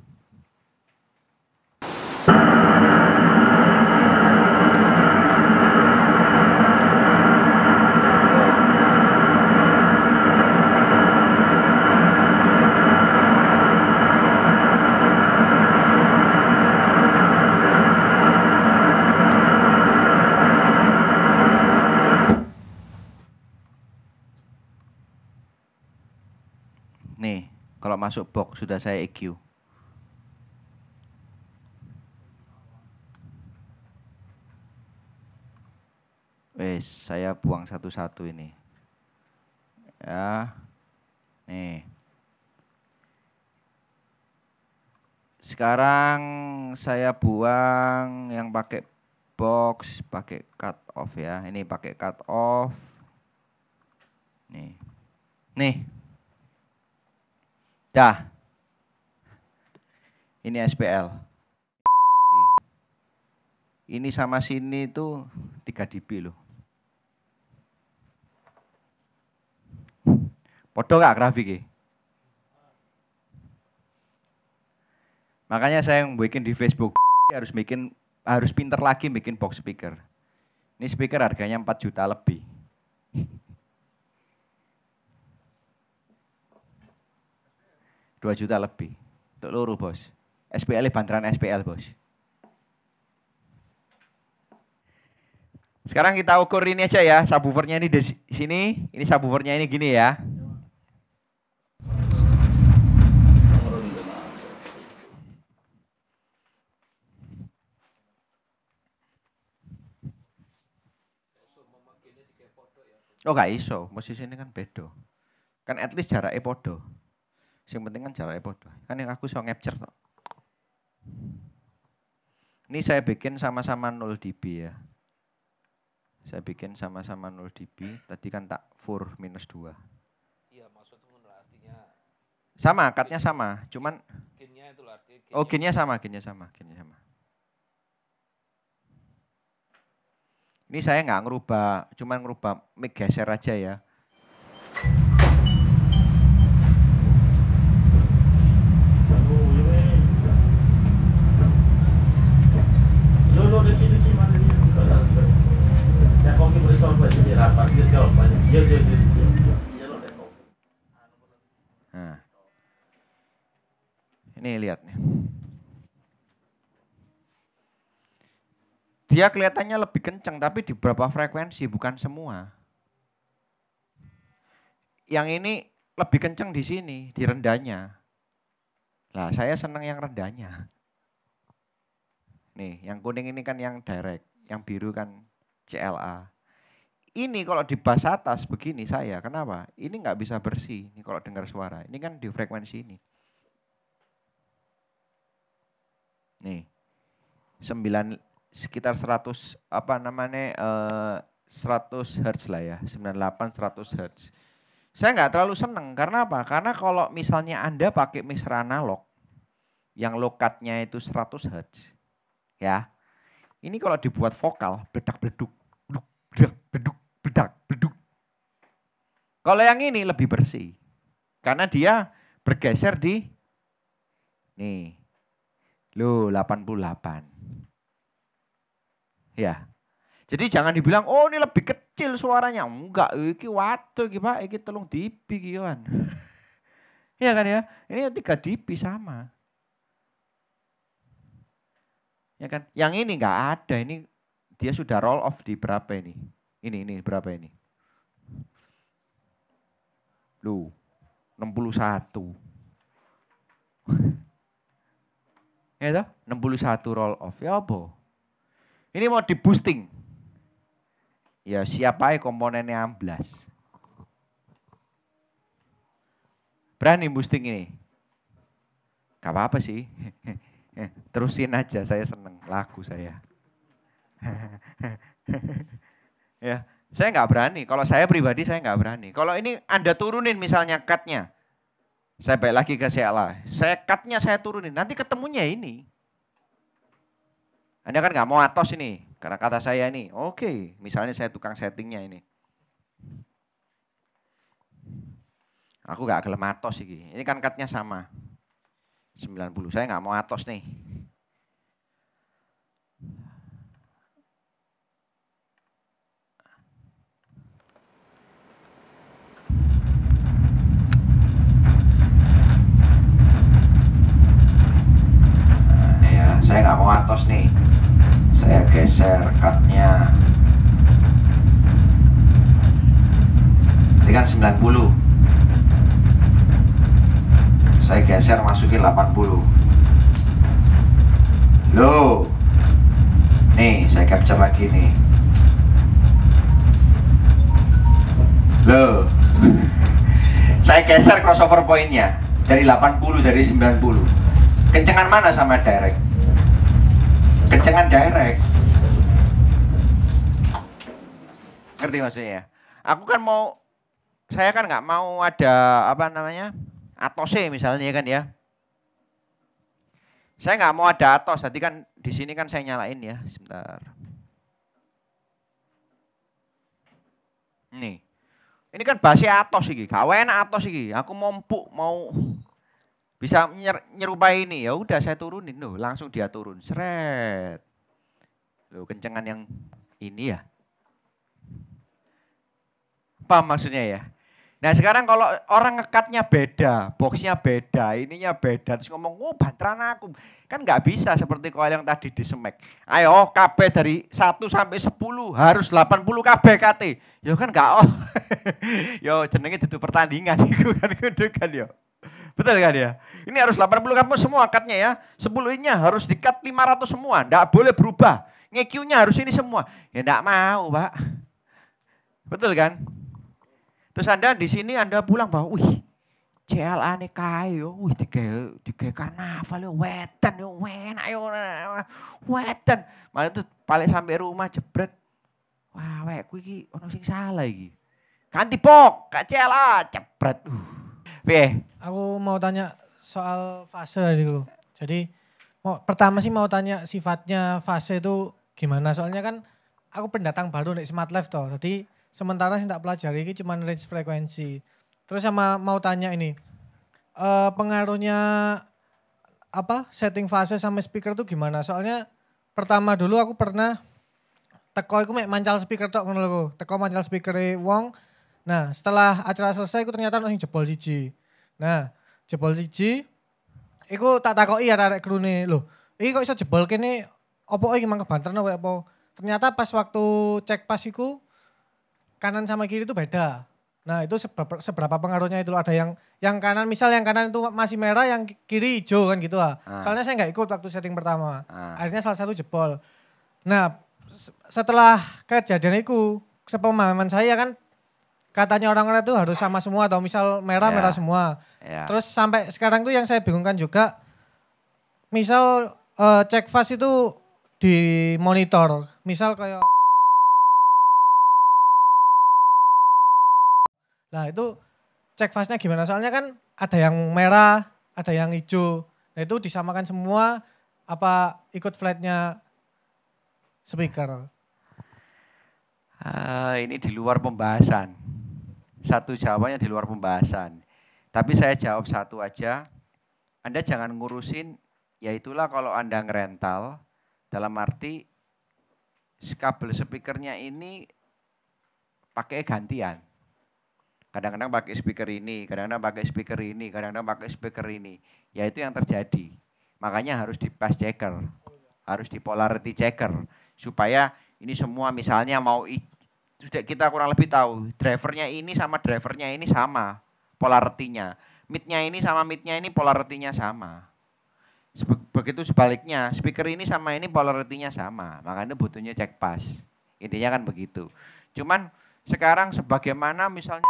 kalau masuk box sudah saya EQ. Wes, saya buang satu-satu ini. Ya. Nih. Sekarang saya buang yang pakai box, pakai cut off ya. Ini pakai cut off. Nih. Nih. Dah. Ini SPL. Ini sama sini itu 3 dB loh. Podo gak grafik. Makanya saya yang bikin di Facebook harus bikin harus pinter lagi bikin box speaker. Ini speaker harganya 4 juta lebih. 2 juta lebih. Untuk luruh bos. SPL bantaran SPL bos. Sekarang kita ukur ini aja ya, subwoofernya ini di sini, ini subwoofernya ini gini ya. Oh gak iso, posisi ini kan bedo. Kan at least jaraknya podo. Sing penting kan jaraknya bodoh. Kan yang aku so capture toh. Ini saya bikin sama-sama 0 dB ya. Saya bikin sama-sama 0 dB. Tadi kan tak 4 minus 2. Iya maksudnya artinya. Sama, katnya sama. Cuman. Gainnya itu artinya. oh gainnya sama, gainnya sama, gainnya sama. Ini saya nggak ngerubah, cuman ngerubah mic geser aja ya. nah ini lihat nih dia kelihatannya lebih kencang tapi di beberapa frekuensi bukan semua yang ini lebih kencang di sini di rendahnya lah saya senang yang rendahnya Nih, yang kuning ini kan yang direct, yang biru kan CLA. Ini kalau di bass atas begini saya, kenapa? Ini nggak bisa bersih ini kalau dengar suara. Ini kan di frekuensi ini. Nih, sembilan sekitar 100 apa namanya uh, eh, 100 hertz lah ya, 98 100 hertz. Saya nggak terlalu seneng karena apa? Karena kalau misalnya Anda pakai mixer analog yang lokatnya itu 100 hertz ya. Ini kalau dibuat vokal, bedak-beduk, beduk, bedak, beduk. beduk Kalau yang ini lebih bersih. Karena dia bergeser di nih. lo 88. Ya. Jadi jangan dibilang, oh ini lebih kecil suaranya. Enggak, iki waduh, ini pak, iki telung dipi, kan. Iya kan ya, ini tiga dipi sama. Ya kan? Yang ini nggak ada, ini dia sudah roll off di berapa ini? Ini ini berapa ini? Lu 61. ya toh? 61 roll off. Ya apa? Ini mau di boosting. Ya siapa aja komponennya amblas. Berani boosting ini? Gak apa-apa sih. Eh, terusin aja, saya seneng lagu saya. ya, saya nggak berani. Kalau saya pribadi saya nggak berani. Kalau ini Anda turunin misalnya cutnya, saya balik lagi ke Sheila. Saya cutnya saya turunin, nanti ketemunya ini. Anda kan nggak mau atos ini, karena kata saya ini, oke, okay, misalnya saya tukang settingnya ini. Aku nggak kelematos sih. ini, ini kan cutnya sama. 90. Saya nggak mau atos nih. Nah, ya, saya nggak mau atos nih. Saya geser cutnya. Ini kan 90 saya geser masukin 80 loh nih saya capture lagi nih loh saya geser crossover pointnya dari 80 dari 90 kencengan mana sama direct kencengan direct ngerti maksudnya aku kan mau saya kan nggak mau ada apa namanya C misalnya kan ya. Saya nggak mau ada atos, tadi kan di sini kan saya nyalain ya, sebentar. Nih, ini kan basi atos sih, kawen atos sih. Aku mau mau bisa nyer, nyerupai ini ya udah saya turunin loh langsung dia turun seret loh kencengan yang ini ya paham maksudnya ya Nah sekarang kalau orang ngekatnya beda, boxnya beda, ininya beda, terus ngomong, oh bantaran aku. Kan nggak bisa seperti koal yang tadi di semek. Ayo KB dari 1 sampai 10 harus 80 KB KT. Yo kan nggak oh. yo jenengnya itu pertandingan itu kan kudu gitu kan yo. Betul kan ya? Ini harus 80 KB semua katnya ya. 10 nya harus dikat 500 semua, nggak boleh berubah. Ngekiunya harus ini semua. Ya nggak mau, Pak. Betul kan? Terus Anda di sini Anda pulang bahwa wih CLA nih kayo, wih tiga tiga karnaval valu wetan yo enak ayo wetan. Malah itu paling sampai rumah jebret. Wah, wek kuwi iki ono sing salah lagi Ganti pok, gak CLA, jebret. Uh. Piye? Aku mau tanya soal fase tadi lo. Jadi mau pertama sih mau tanya sifatnya fase itu gimana? Soalnya kan aku pendatang baru naik Smart Life toh. Jadi Sementara yang tak pelajari ini cuma range frekuensi. Terus sama mau tanya ini, uh, pengaruhnya apa setting fase sama speaker tuh gimana? Soalnya pertama dulu aku pernah teko aku mek mancal speaker tok ngono lho. Teko mancal speaker e wong. Nah, setelah acara selesai aku ternyata langsung jebol siji. Nah, jebol siji iku tak takoki ya arek krune lho. Iki kok iso jebol kene opo iki mangke banter apa? Ternyata pas waktu cek pas iku kanan sama kiri itu beda. Nah itu seberapa, seberapa pengaruhnya itu ada yang yang kanan misal yang kanan itu masih merah yang kiri hijau kan gitu lah. Ah. Soalnya saya nggak ikut waktu setting pertama. Ah. Akhirnya salah satu jebol. Nah setelah kejadian itu sepemahaman saya kan katanya orang-orang itu harus sama semua atau misal merah yeah. merah semua. Yeah. Terus sampai sekarang tuh yang saya bingungkan juga misal uh, eh, cek fast itu di monitor misal kayak Nah itu cek vasnya gimana? Soalnya kan ada yang merah, ada yang hijau. Nah itu disamakan semua apa ikut flatnya speaker? Uh, ini di luar pembahasan. Satu jawabannya di luar pembahasan. Tapi saya jawab satu aja. Anda jangan ngurusin, yaitulah kalau Anda ngerental, dalam arti kabel speakernya ini pakai gantian Kadang-kadang pakai speaker ini, kadang-kadang pakai speaker ini, kadang-kadang pakai speaker ini. Ya itu yang terjadi. Makanya harus di pass checker, harus di polarity checker supaya ini semua misalnya mau sudah kita kurang lebih tahu drivernya ini sama drivernya ini sama polaritinya midnya ini sama midnya ini polaritinya sama begitu sebaliknya speaker ini sama ini polaritinya sama makanya butuhnya cek pas intinya kan begitu cuman sekarang sebagaimana misalnya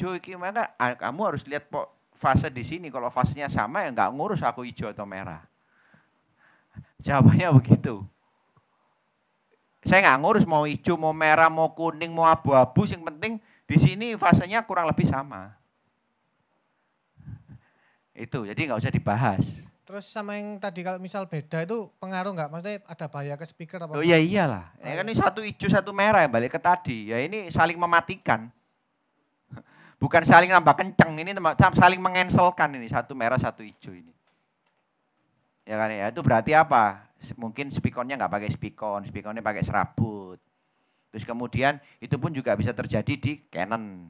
hijau iki maka kamu harus lihat po, fase di sini kalau fasenya sama ya nggak ngurus aku hijau atau merah jawabannya begitu saya nggak ngurus mau hijau mau merah mau kuning mau abu-abu yang penting di sini fasenya kurang lebih sama itu jadi nggak usah dibahas Terus sama yang tadi kalau misal beda itu pengaruh nggak? Maksudnya ada bahaya ke speaker apa? Oh iya iyalah. Ya, kan ini satu hijau satu merah ya balik ke tadi. Ya ini saling mematikan. Bukan saling nambah kenceng, ini saling mengenselkan ini satu merah satu hijau ini. Ya kan ya, itu berarti apa? Mungkin spikonnya nggak pakai spikon, spikonnya pakai serabut. Terus kemudian itu pun juga bisa terjadi di Canon.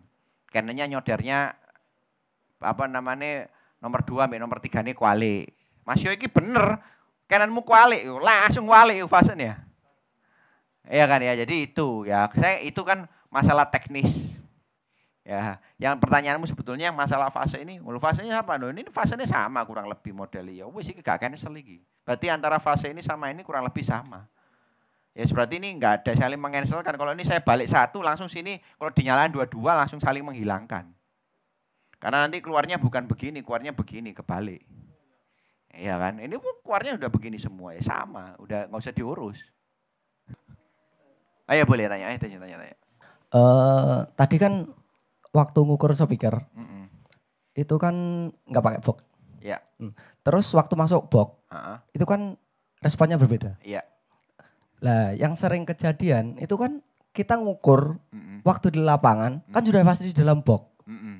Canonnya nyodernya apa namanya nomor dua, nomor tiga ini kuali. Mas Yogi bener, Canonmu kuali, langsung kuali fasen ya. Iya kan ya, jadi itu ya. Saya itu kan masalah teknis. Ya, yang pertanyaanmu sebetulnya yang masalah fase ini, fase oh, fasenya apa? Loh, ini fasenya sama kurang lebih modelnya. Ya sih iki gak seligi. Berarti antara fase ini sama ini kurang lebih sama. Ya seperti ini nggak ada saling mengenselkan. Kalau ini saya balik satu langsung sini, kalau dinyalain dua-dua langsung saling menghilangkan. Karena nanti keluarnya bukan begini, keluarnya begini, kebalik. Iya kan? Ini pun keluarnya udah begini semua, ya sama, udah nggak usah diurus. Ayo boleh tanya, ayo tanya, tanya, tanya. Uh, tadi kan waktu ngukur speaker mm -mm. itu kan nggak pakai box. Iya. Yeah. Hmm. Terus waktu masuk box uh -uh. itu kan responnya berbeda. Iya. Yeah. Lah yang sering kejadian itu kan kita ngukur mm -mm. waktu di lapangan mm -mm. kan sudah pasti di dalam box. Mm -mm.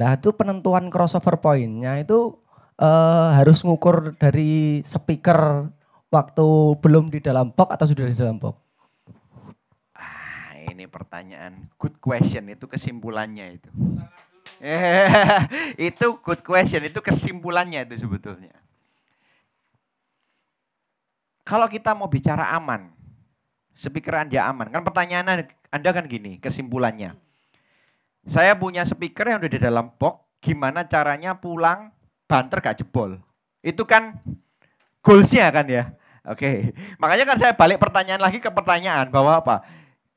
Lah itu penentuan crossover pointnya itu uh, harus ngukur dari speaker waktu belum di dalam box atau sudah di dalam box? ini pertanyaan. Good question itu kesimpulannya itu. itu good question, itu kesimpulannya itu sebetulnya. Kalau kita mau bicara aman, speaker Anda aman. Kan pertanyaan Anda kan gini, kesimpulannya. Saya punya speaker yang udah di dalam box, gimana caranya pulang banter gak jebol. Itu kan goalsnya kan ya. Oke, okay. makanya kan saya balik pertanyaan lagi ke pertanyaan bahwa apa?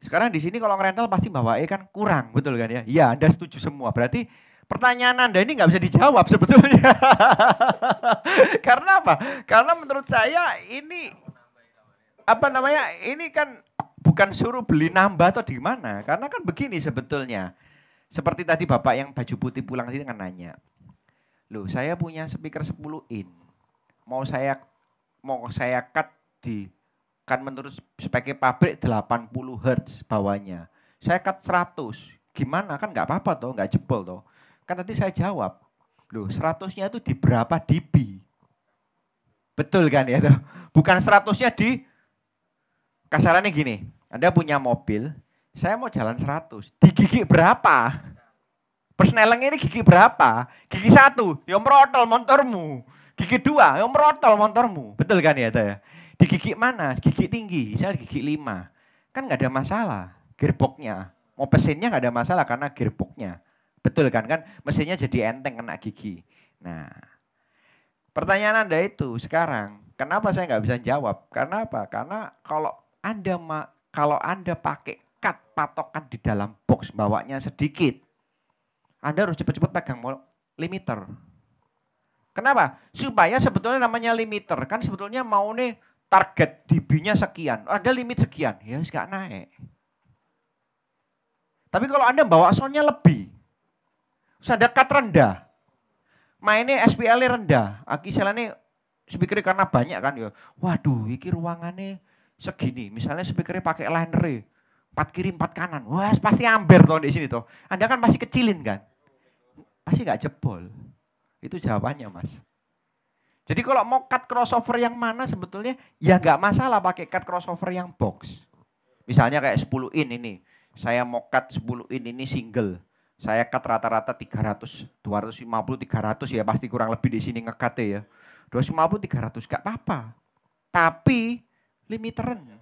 Sekarang di sini kalau ngerental pasti bawa E kan kurang, betul kan ya? Iya, Anda setuju semua. Berarti pertanyaan Anda ini nggak bisa dijawab sebetulnya. Karena apa? Karena menurut saya ini apa namanya? Ini kan bukan suruh beli nambah atau di mana. Karena kan begini sebetulnya. Seperti tadi Bapak yang baju putih pulang sini kan nanya. Loh, saya punya speaker 10 in. Mau saya mau saya cut di kan menurut speknya pabrik 80 Hz bawahnya. Saya cut 100. Gimana kan nggak apa-apa toh, nggak jebol toh. Kan tadi saya jawab, loh 100-nya itu di berapa dB? Betul kan ya toh? Bukan 100-nya di kasarannya gini, Anda punya mobil, saya mau jalan 100, di gigi berapa? Persneleng ini gigi berapa? Gigi satu, yang merotol motormu. Gigi dua, yang merotol motormu. Betul kan ya toh ya? Di gigi mana? Gigi tinggi, misalnya gigi lima. Kan nggak ada masalah gearboxnya. Mau pesennya nggak ada masalah karena gearboxnya. Betul kan? Kan mesinnya jadi enteng kena gigi. Nah, pertanyaan Anda itu sekarang, kenapa saya nggak bisa jawab? Karena apa? Karena kalau Anda ma kalau Anda pakai cut patokan di dalam box bawanya sedikit, Anda harus cepat-cepat pegang limiter. Kenapa? Supaya sebetulnya namanya limiter. Kan sebetulnya mau nih target DB-nya sekian, ada limit sekian, ya nggak naik. Tapi kalau Anda bawa soundnya lebih, ada cut rendah, mainnya SPL nya rendah, aki akiselannya speaker karena banyak kan ya. Waduh, iki ruangannya segini, misalnya speaker pakai liner, empat kiri empat kanan, wah pasti amber tuh di sini tuh. Anda kan pasti kecilin kan, pasti nggak jebol. Itu jawabannya mas. Jadi kalau mau cut crossover yang mana sebetulnya ya nggak masalah pakai cut crossover yang box. Misalnya kayak 10 in ini, saya mau cut 10 in ini single. Saya cut rata-rata 300, 250, 300 ya pasti kurang lebih di sini ngekat ya. 250, 300 gak apa-apa. Tapi limiteran.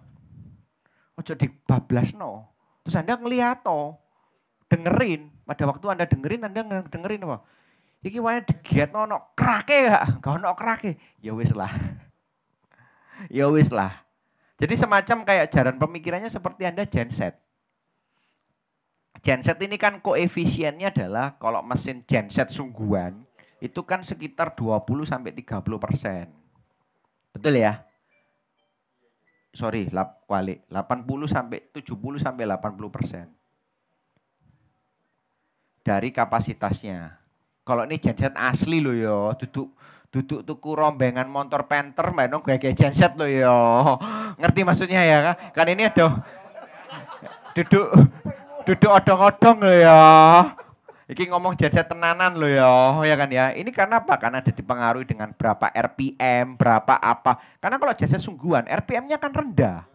Ojo bablas no. Terus Anda ngeliat to, dengerin, pada waktu Anda dengerin, Anda dengerin apa? Iki wae digetno ono krake gak? Gak ono krake. Ya wis lah. ya wis lah. Jadi semacam kayak jaran pemikirannya seperti Anda genset. Genset ini kan koefisiennya adalah kalau mesin genset sungguhan itu kan sekitar 20 sampai 30 persen. Betul ya? Sorry, lap, wali, 80 sampai 70 sampai 80 persen dari kapasitasnya kalau ini genset asli loh yo duduk duduk tuku rombengan motor penter mbak nong kayak genset loh yo ngerti maksudnya ya kan kan ini ada duduk duduk odong-odong loh ya Iki ngomong genset tenanan loh ya, ya kan ya. Ini karena apa? Karena ada dipengaruhi dengan berapa RPM, berapa apa. Karena kalau genset sungguhan, RPM-nya kan rendah.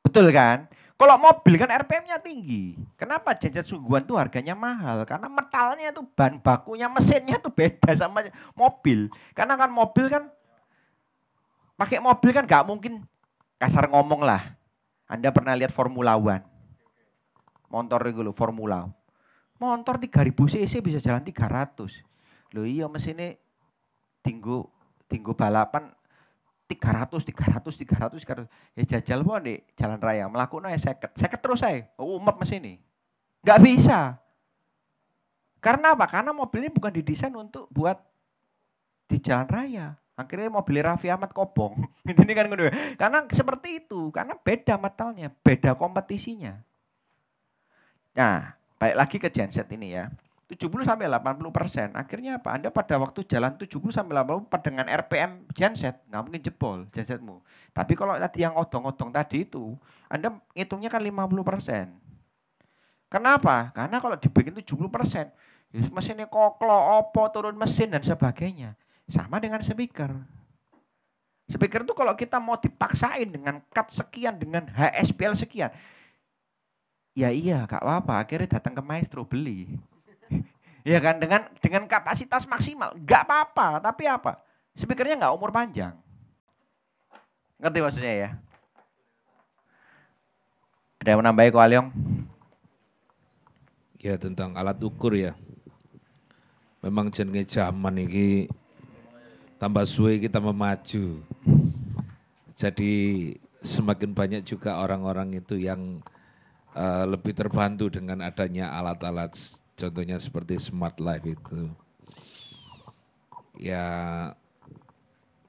Betul kan? Kalau mobil kan RPM-nya tinggi. Kenapa jajat sungguhan tuh harganya mahal? Karena metalnya tuh bahan bakunya, mesinnya tuh beda sama mobil. Karena kan mobil kan pakai mobil kan gak mungkin kasar ngomong lah. Anda pernah lihat Formula One? Motor itu loh, Formula. Motor 3000 cc bisa jalan 300. Loh iya mesinnya tinggu tinggu balapan tiga tiga ratus ratus tiga ratus tiga ratus Ya jajal mau di jalan raya, melakukan ya seket. Seket terus saya, oh, umat mesin ini. Gak bisa. Karena apa? Karena mobil ini bukan didesain untuk buat di jalan raya. Akhirnya mobil Raffi Ahmad kobong. Gitu ini kan Karena seperti itu, karena beda metalnya, beda kompetisinya. Nah, balik lagi ke genset ini ya. 70 sampai 80 persen. Akhirnya apa? Anda pada waktu jalan 70 sampai 80 persen dengan RPM genset, nggak mungkin jebol gensetmu. Tapi kalau tadi yang odong-odong tadi itu, Anda hitungnya kan 50 persen. Kenapa? Karena kalau dibikin 70 persen, ya mesinnya koklo, opo, turun mesin dan sebagainya. Sama dengan speaker. Speaker itu kalau kita mau dipaksain dengan cut sekian, dengan HSPL sekian, ya iya gak apa-apa akhirnya datang ke maestro beli Iya kan dengan dengan kapasitas maksimal, nggak apa-apa. Tapi apa? Speakernya nggak umur panjang. Ngerti maksudnya ya? Ada yang menambahi Ko Aliong? Ya tentang alat ukur ya. Memang jenenge zaman ini tambah suwe kita memaju. Jadi semakin banyak juga orang-orang itu yang uh, lebih terbantu dengan adanya alat-alat Contohnya seperti smart life itu. Ya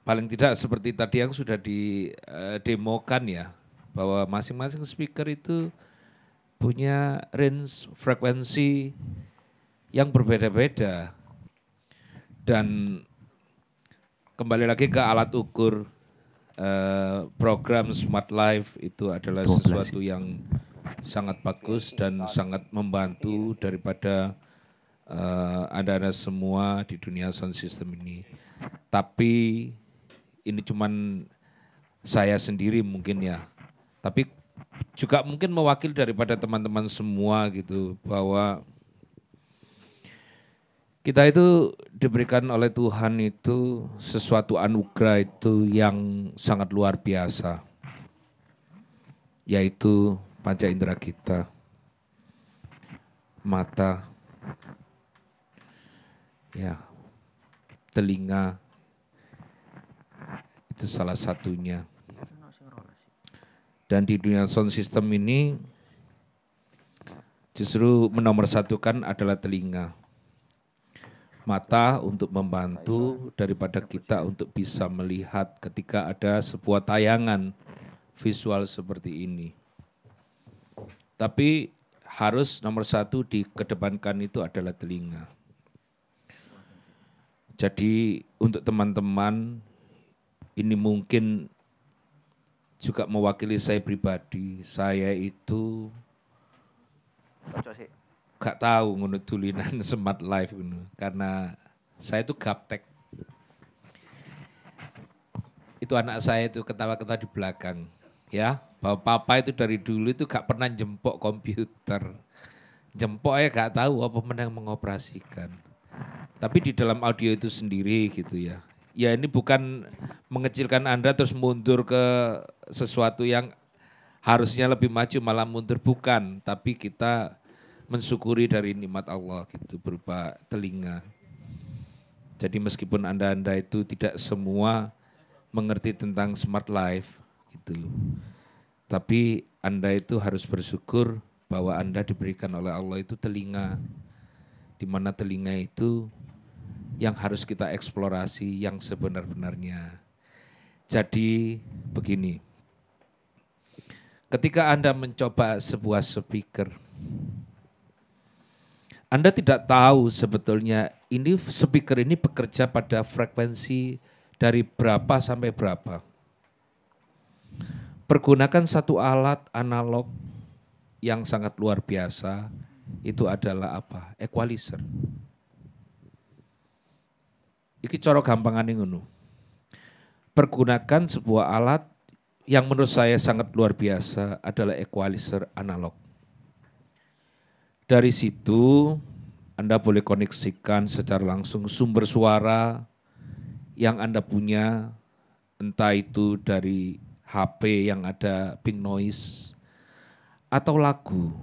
paling tidak seperti tadi yang sudah didemokan eh, ya bahwa masing-masing speaker itu punya range frekuensi yang berbeda-beda dan kembali lagi ke alat ukur eh, program Smart Life itu adalah sesuatu yang sangat bagus dan sangat membantu daripada eh, anda anda uh, semua di dunia sound system ini. Tapi ini cuman saya sendiri mungkin ya. Tapi juga mungkin mewakil daripada teman-teman semua gitu bahwa kita itu diberikan oleh Tuhan itu sesuatu anugerah itu yang sangat luar biasa yaitu panca indera kita, mata, ya, telinga, itu salah satunya. Dan di dunia sound system ini justru menomorsatukan adalah telinga. Mata untuk membantu daripada kita untuk bisa melihat ketika ada sebuah tayangan visual seperti ini. Tapi harus nomor satu dikedepankan itu adalah telinga. Jadi untuk teman-teman ini mungkin juga mewakili saya pribadi. Saya itu gak tahu ngunut tulinan smart life ini karena saya itu gaptek. Itu anak saya itu ketawa-ketawa di belakang, ya bahwa papa itu dari dulu itu gak pernah jempok komputer. jempok ya gak tahu apa yang mengoperasikan. Tapi di dalam audio itu sendiri gitu ya. Ya ini bukan mengecilkan Anda terus mundur ke sesuatu yang harusnya lebih maju malah mundur bukan, tapi kita mensyukuri dari nikmat Allah gitu berupa telinga. Jadi meskipun Anda-anda itu tidak semua mengerti tentang smart life gitu. Tapi Anda itu harus bersyukur bahwa Anda diberikan oleh Allah itu telinga. Di mana telinga itu yang harus kita eksplorasi yang sebenar-benarnya. Jadi begini. Ketika Anda mencoba sebuah speaker, Anda tidak tahu sebetulnya ini speaker ini bekerja pada frekuensi dari berapa sampai berapa pergunakan satu alat analog yang sangat luar biasa itu adalah apa? Equalizer. Iki coro gampangan unu. Pergunakan sebuah alat yang menurut saya sangat luar biasa adalah equalizer analog. Dari situ Anda boleh koneksikan secara langsung sumber suara yang Anda punya entah itu dari HP yang ada pink noise atau lagu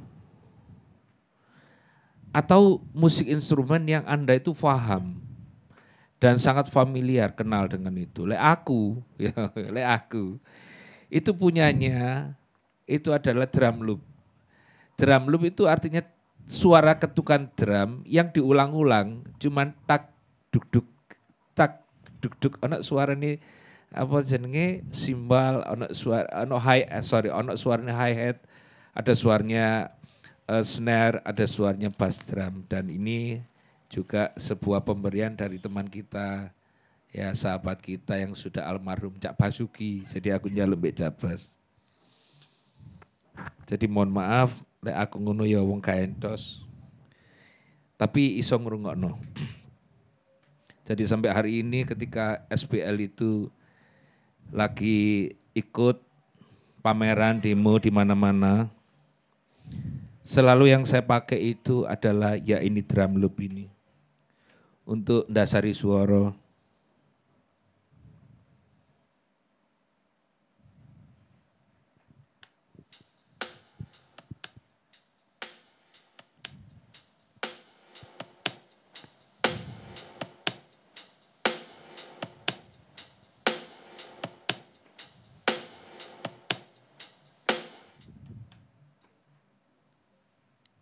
atau musik instrumen yang Anda itu faham dan sangat familiar kenal dengan itu. Le aku, ya, le aku. Itu punyanya itu adalah drum loop. Drum loop itu artinya suara ketukan drum yang diulang-ulang cuman tak duduk tak duduk anak suara ini apa jenenge simbal ono suar ono high eh, sorry ono suaranya high hat ada suaranya uh, eh, snare ada suaranya bass drum dan ini juga sebuah pemberian dari teman kita ya sahabat kita yang sudah almarhum Cak Basuki jadi aku nyalu Mbak Jabas jadi mohon maaf lek aku ngono ya wong kaentos tapi iso ngrungokno jadi sampai hari ini ketika SPL itu lagi ikut pameran demo di mana-mana. Selalu yang saya pakai itu adalah ya ini drum loop ini untuk dasari suara.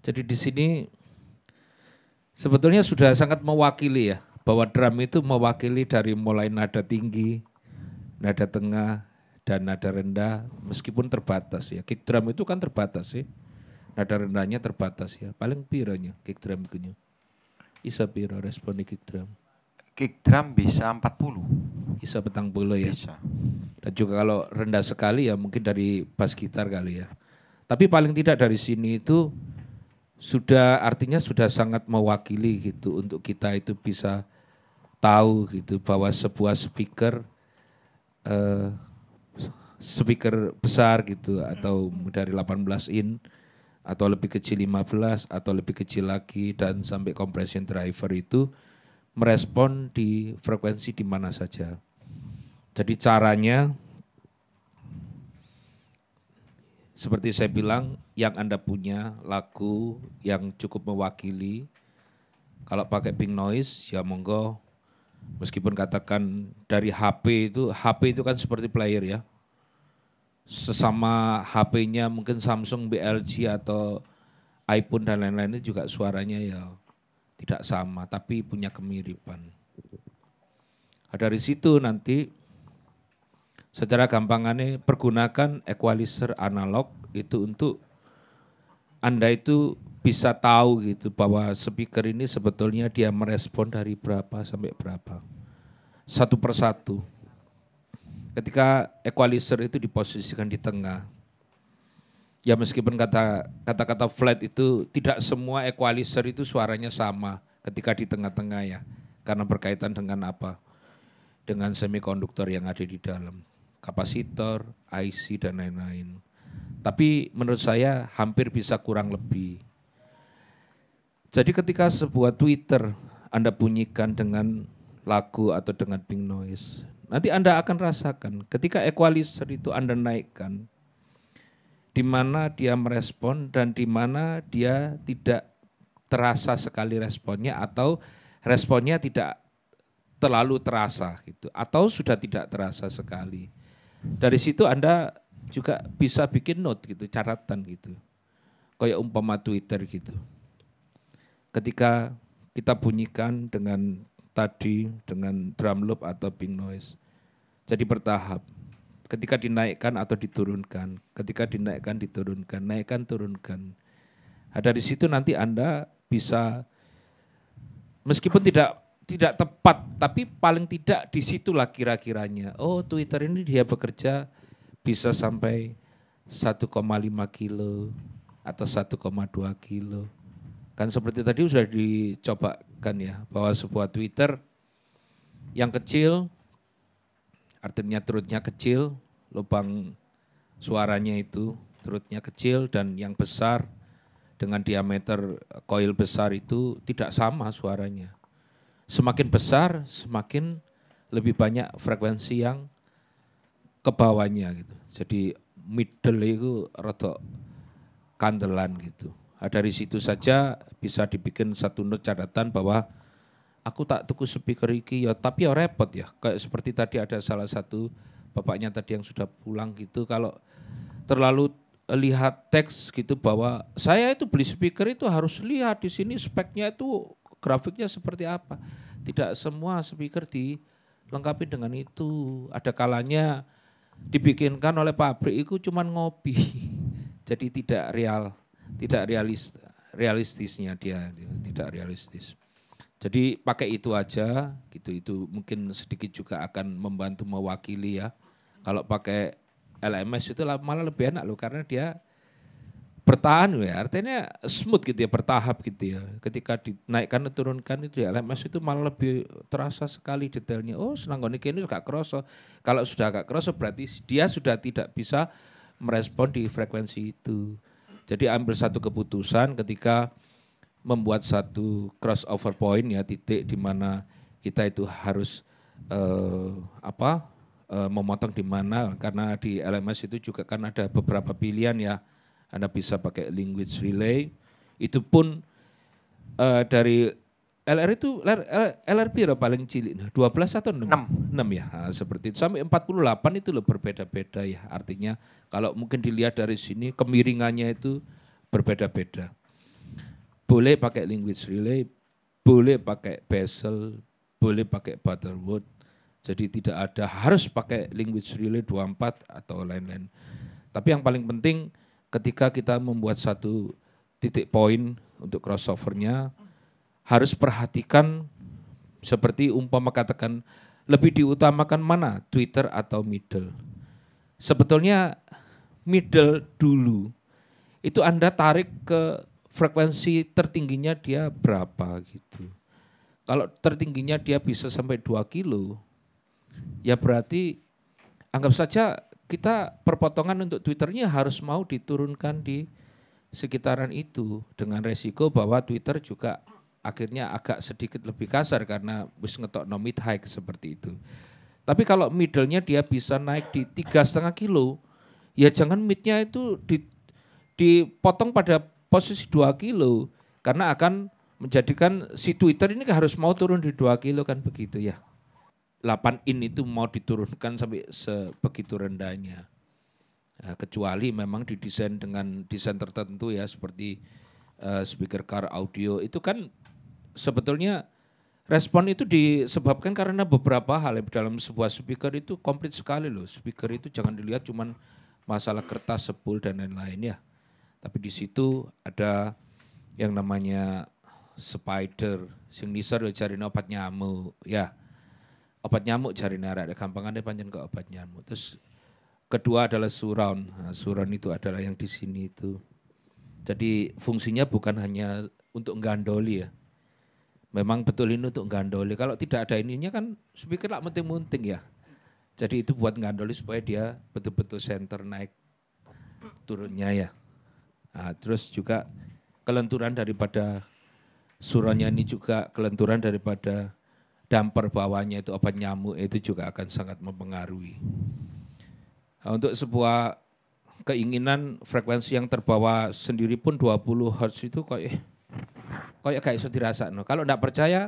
Jadi di sini sebetulnya sudah sangat mewakili ya bahwa drum itu mewakili dari mulai nada tinggi, nada tengah, dan nada rendah meskipun terbatas ya. Kick drum itu kan terbatas sih. Nada rendahnya terbatas ya. Paling piranya kick drum itu. Isa piro respon kick drum? Kick drum bisa 40. Isa petang puluh ya. Bisa. Dan juga kalau rendah sekali ya mungkin dari bass gitar kali ya. Tapi paling tidak dari sini itu sudah artinya sudah sangat mewakili gitu untuk kita itu bisa tahu gitu bahwa sebuah speaker uh, speaker besar gitu atau dari 18 in atau lebih kecil 15 atau lebih kecil lagi dan sampai compression driver itu merespon di frekuensi di mana saja. Jadi caranya seperti saya bilang, yang Anda punya lagu yang cukup mewakili. Kalau pakai pink noise, ya monggo. Meskipun katakan dari HP itu, HP itu kan seperti player ya. Sesama HP-nya mungkin Samsung, BLG atau iPhone dan lain lain itu juga suaranya ya tidak sama, tapi punya kemiripan. Ada nah, di situ nanti Secara gampangannya pergunakan equalizer analog itu untuk Anda itu bisa tahu gitu bahwa speaker ini sebetulnya dia merespon dari berapa sampai berapa. Satu persatu. Ketika equalizer itu diposisikan di tengah, ya meskipun kata kata-kata flat itu tidak semua equalizer itu suaranya sama ketika di tengah-tengah ya karena berkaitan dengan apa dengan semikonduktor yang ada di dalam kapasitor, IC dan lain-lain. Tapi menurut saya hampir bisa kurang lebih. Jadi ketika sebuah Twitter Anda bunyikan dengan lagu atau dengan pink noise, nanti Anda akan rasakan ketika equalizer itu Anda naikkan, di mana dia merespon dan di mana dia tidak terasa sekali responnya atau responnya tidak terlalu terasa gitu atau sudah tidak terasa sekali. Dari situ Anda juga bisa bikin note gitu, catatan gitu. Kayak umpama Twitter gitu. Ketika kita bunyikan dengan tadi, dengan drum loop atau ping noise. Jadi bertahap. Ketika dinaikkan atau diturunkan, ketika dinaikkan, diturunkan, naikkan, turunkan. Ada nah, di situ nanti Anda bisa meskipun tidak tidak tepat, tapi paling tidak disitulah kira-kiranya. Oh Twitter ini dia bekerja bisa sampai 1,5 kilo atau 1,2 kilo. Kan seperti tadi sudah dicobakan ya, bahwa sebuah Twitter yang kecil, artinya terutnya kecil, lubang suaranya itu terutnya kecil dan yang besar dengan diameter koil besar itu tidak sama suaranya semakin besar semakin lebih banyak frekuensi yang ke bawahnya gitu. Jadi middle itu rada kandelan gitu. Nah, dari situ saja bisa dibikin satu note catatan bahwa aku tak tuku speaker iki ya tapi ya repot ya. Kayak seperti tadi ada salah satu bapaknya tadi yang sudah pulang gitu kalau terlalu lihat teks gitu bahwa saya itu beli speaker itu harus lihat di sini speknya itu grafiknya seperti apa. Tidak semua speaker dilengkapi dengan itu. Ada kalanya dibikinkan oleh pabrik itu cuman ngopi. Jadi tidak real, tidak realis, realistisnya dia, tidak realistis. Jadi pakai itu aja, gitu itu mungkin sedikit juga akan membantu mewakili ya. Kalau pakai LMS itu malah lebih enak loh karena dia bertahan ya artinya smooth gitu ya bertahap gitu ya ketika dinaikkan dan turunkan itu ya LMS itu malah lebih terasa sekali detailnya oh senang ini ini gak kroso kalau sudah gak kroso berarti dia sudah tidak bisa merespon di frekuensi itu jadi ambil satu keputusan ketika membuat satu crossover point ya titik di mana kita itu harus uh, apa uh, memotong di mana karena di LMS itu juga kan ada beberapa pilihan ya anda bisa pakai language relay. Itu pun uh, dari LR itu LR, LRB era paling cilik 12 nah, atau 6? 6, 6 ya. Nah, seperti itu sampai 48 itu loh berbeda-beda ya. Artinya kalau mungkin dilihat dari sini kemiringannya itu berbeda-beda. Boleh pakai language relay, boleh pakai bezel, boleh pakai butterwood. Jadi tidak ada harus pakai language relay 24 atau lain-lain. Tapi yang paling penting ketika kita membuat satu titik poin untuk crossovernya harus perhatikan seperti umpama katakan lebih diutamakan mana Twitter atau middle. Sebetulnya middle dulu itu Anda tarik ke frekuensi tertingginya dia berapa gitu. Kalau tertingginya dia bisa sampai 2 kilo, ya berarti anggap saja kita perpotongan untuk Twitternya harus mau diturunkan di sekitaran itu dengan resiko bahwa Twitter juga akhirnya agak sedikit lebih kasar karena bus ngetok no mid hike seperti itu. Tapi kalau middle-nya dia bisa naik di tiga setengah kilo, ya jangan midnya itu dipotong pada posisi dua kilo karena akan menjadikan si Twitter ini harus mau turun di dua kilo kan begitu ya. 8 in itu mau diturunkan sampai sebegitu rendahnya. Nah, kecuali memang didesain dengan desain tertentu ya seperti uh, speaker car audio itu kan sebetulnya respon itu disebabkan karena beberapa hal ya. dalam sebuah speaker itu komplit sekali loh. Speaker itu jangan dilihat cuman masalah kertas sepul dan lain-lain ya. Tapi di situ ada yang namanya spider, sing niser cari obat nyamuk ya obat nyamuk jari nara ada gampangannya panjang ke obat nyamuk terus kedua adalah suron nah, itu adalah yang di sini itu jadi fungsinya bukan hanya untuk gandoli ya memang betul ini untuk gandoli kalau tidak ada ininya kan speaker lah munting-munting ya jadi itu buat gandoli supaya dia betul-betul center naik turunnya ya nah, terus juga kelenturan daripada suronya ini juga kelenturan daripada dan perbawanya itu obat nyamuk itu juga akan sangat mempengaruhi. Nah, untuk sebuah keinginan frekuensi yang terbawa sendiri pun 20 Hz itu kayak kayak kayak iso dirasakno. Kalau tidak percaya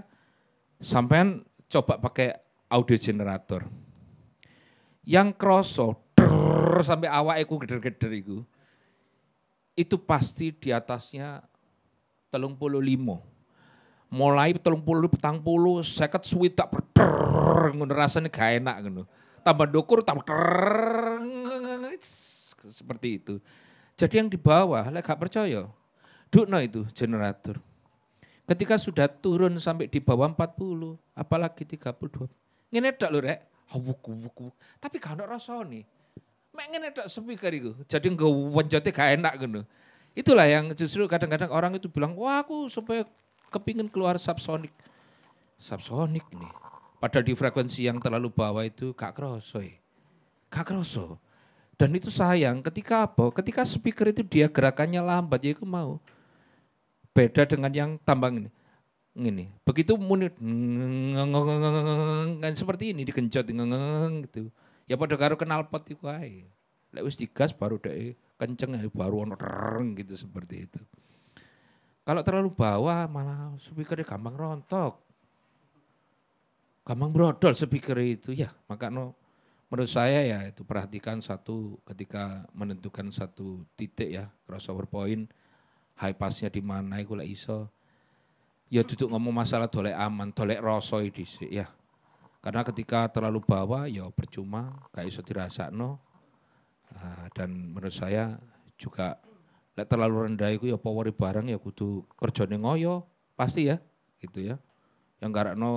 sampean coba pakai audio generator. Yang kroso der sampai awakku geder-geder Itu pasti di atasnya telung puluh limo mulai telung puluh petang puluh seket suwi tak berter ngerasa ini gak enak gitu. tambah dokur tambah ter seperti itu jadi yang di bawah lek gak percaya dukno itu generator ketika sudah turun sampai di bawah empat puluh, apalagi tiga 32 ini tok lho rek wuk wuk wuk tapi gak rasa nih, mek ngene tak speaker iku jadi enggak wanjote gak enak gitu. itulah yang justru kadang-kadang orang itu bilang wah aku supaya kepingin keluar subsonik. Subsonik nih. Padahal di frekuensi yang terlalu bawah itu gak kroso. Ya. Gak kroso. Dan itu sayang ketika apa? Ketika speaker itu dia gerakannya lambat, ya aku mau. Beda dengan yang tambang ini. Ini. Begitu munit kan seperti ini digenjot gitu. Ya pada karo kenal pot itu ae. Lek wis digas baru deh kenceng baru ono gitu seperti itu. Kalau terlalu bawah malah speakernya gampang rontok. Gampang brodol speaker itu. Ya Maka no, menurut saya ya itu perhatikan satu ketika menentukan satu titik ya crossover point high passnya di mana iku lek iso ya duduk ngomong masalah dolek aman dolek rosoi dhisik ya karena ketika terlalu bawah ya percuma gak iso dirasakno uh, dan menurut saya juga Lek terlalu rendah itu ya power barang ya kudu kerjane ngoyo, pasti ya, gitu ya. Yang no garakno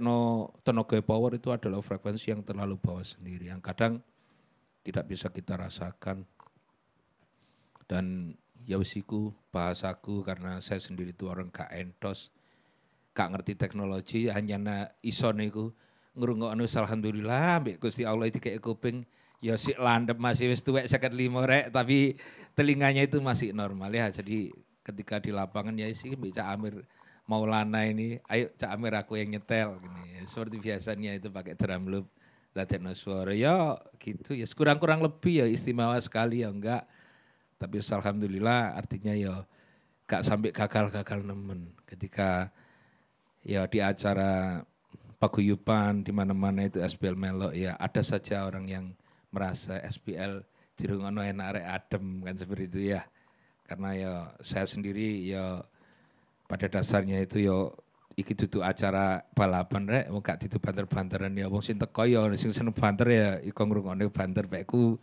no tenaga power itu adalah frekuensi yang terlalu bawah sendiri yang kadang tidak bisa kita rasakan. Dan ya usiku bahasaku karena saya sendiri itu orang gak entos, gak ngerti teknologi, hanya na iso niku ngrungokno alhamdulillah mbek Gusti Allah iki kuping ya si landep masih wis tuwek seket lima rek tapi telinganya itu masih normal ya jadi ketika di lapangan ya sih Cak Amir Maulana ini ayo Cak Amir aku yang nyetel gini ya, seperti biasanya itu pakai drum loop no suara ya gitu ya kurang-kurang lebih ya istimewa sekali ya enggak tapi alhamdulillah artinya ya gak sampai gagal-gagal nemen ketika ya di acara paguyupan di mana-mana itu SBL Melo ya ada saja orang yang merasa SPL dirungono enak arek adem kan seperti itu ya. Karena ya saya sendiri ya pada dasarnya itu ya iki duduk acara balapan rek wong gak duduk banter-banteran ya wong sing teko ya sing seneng banter ya iku ngrungokne banter pekku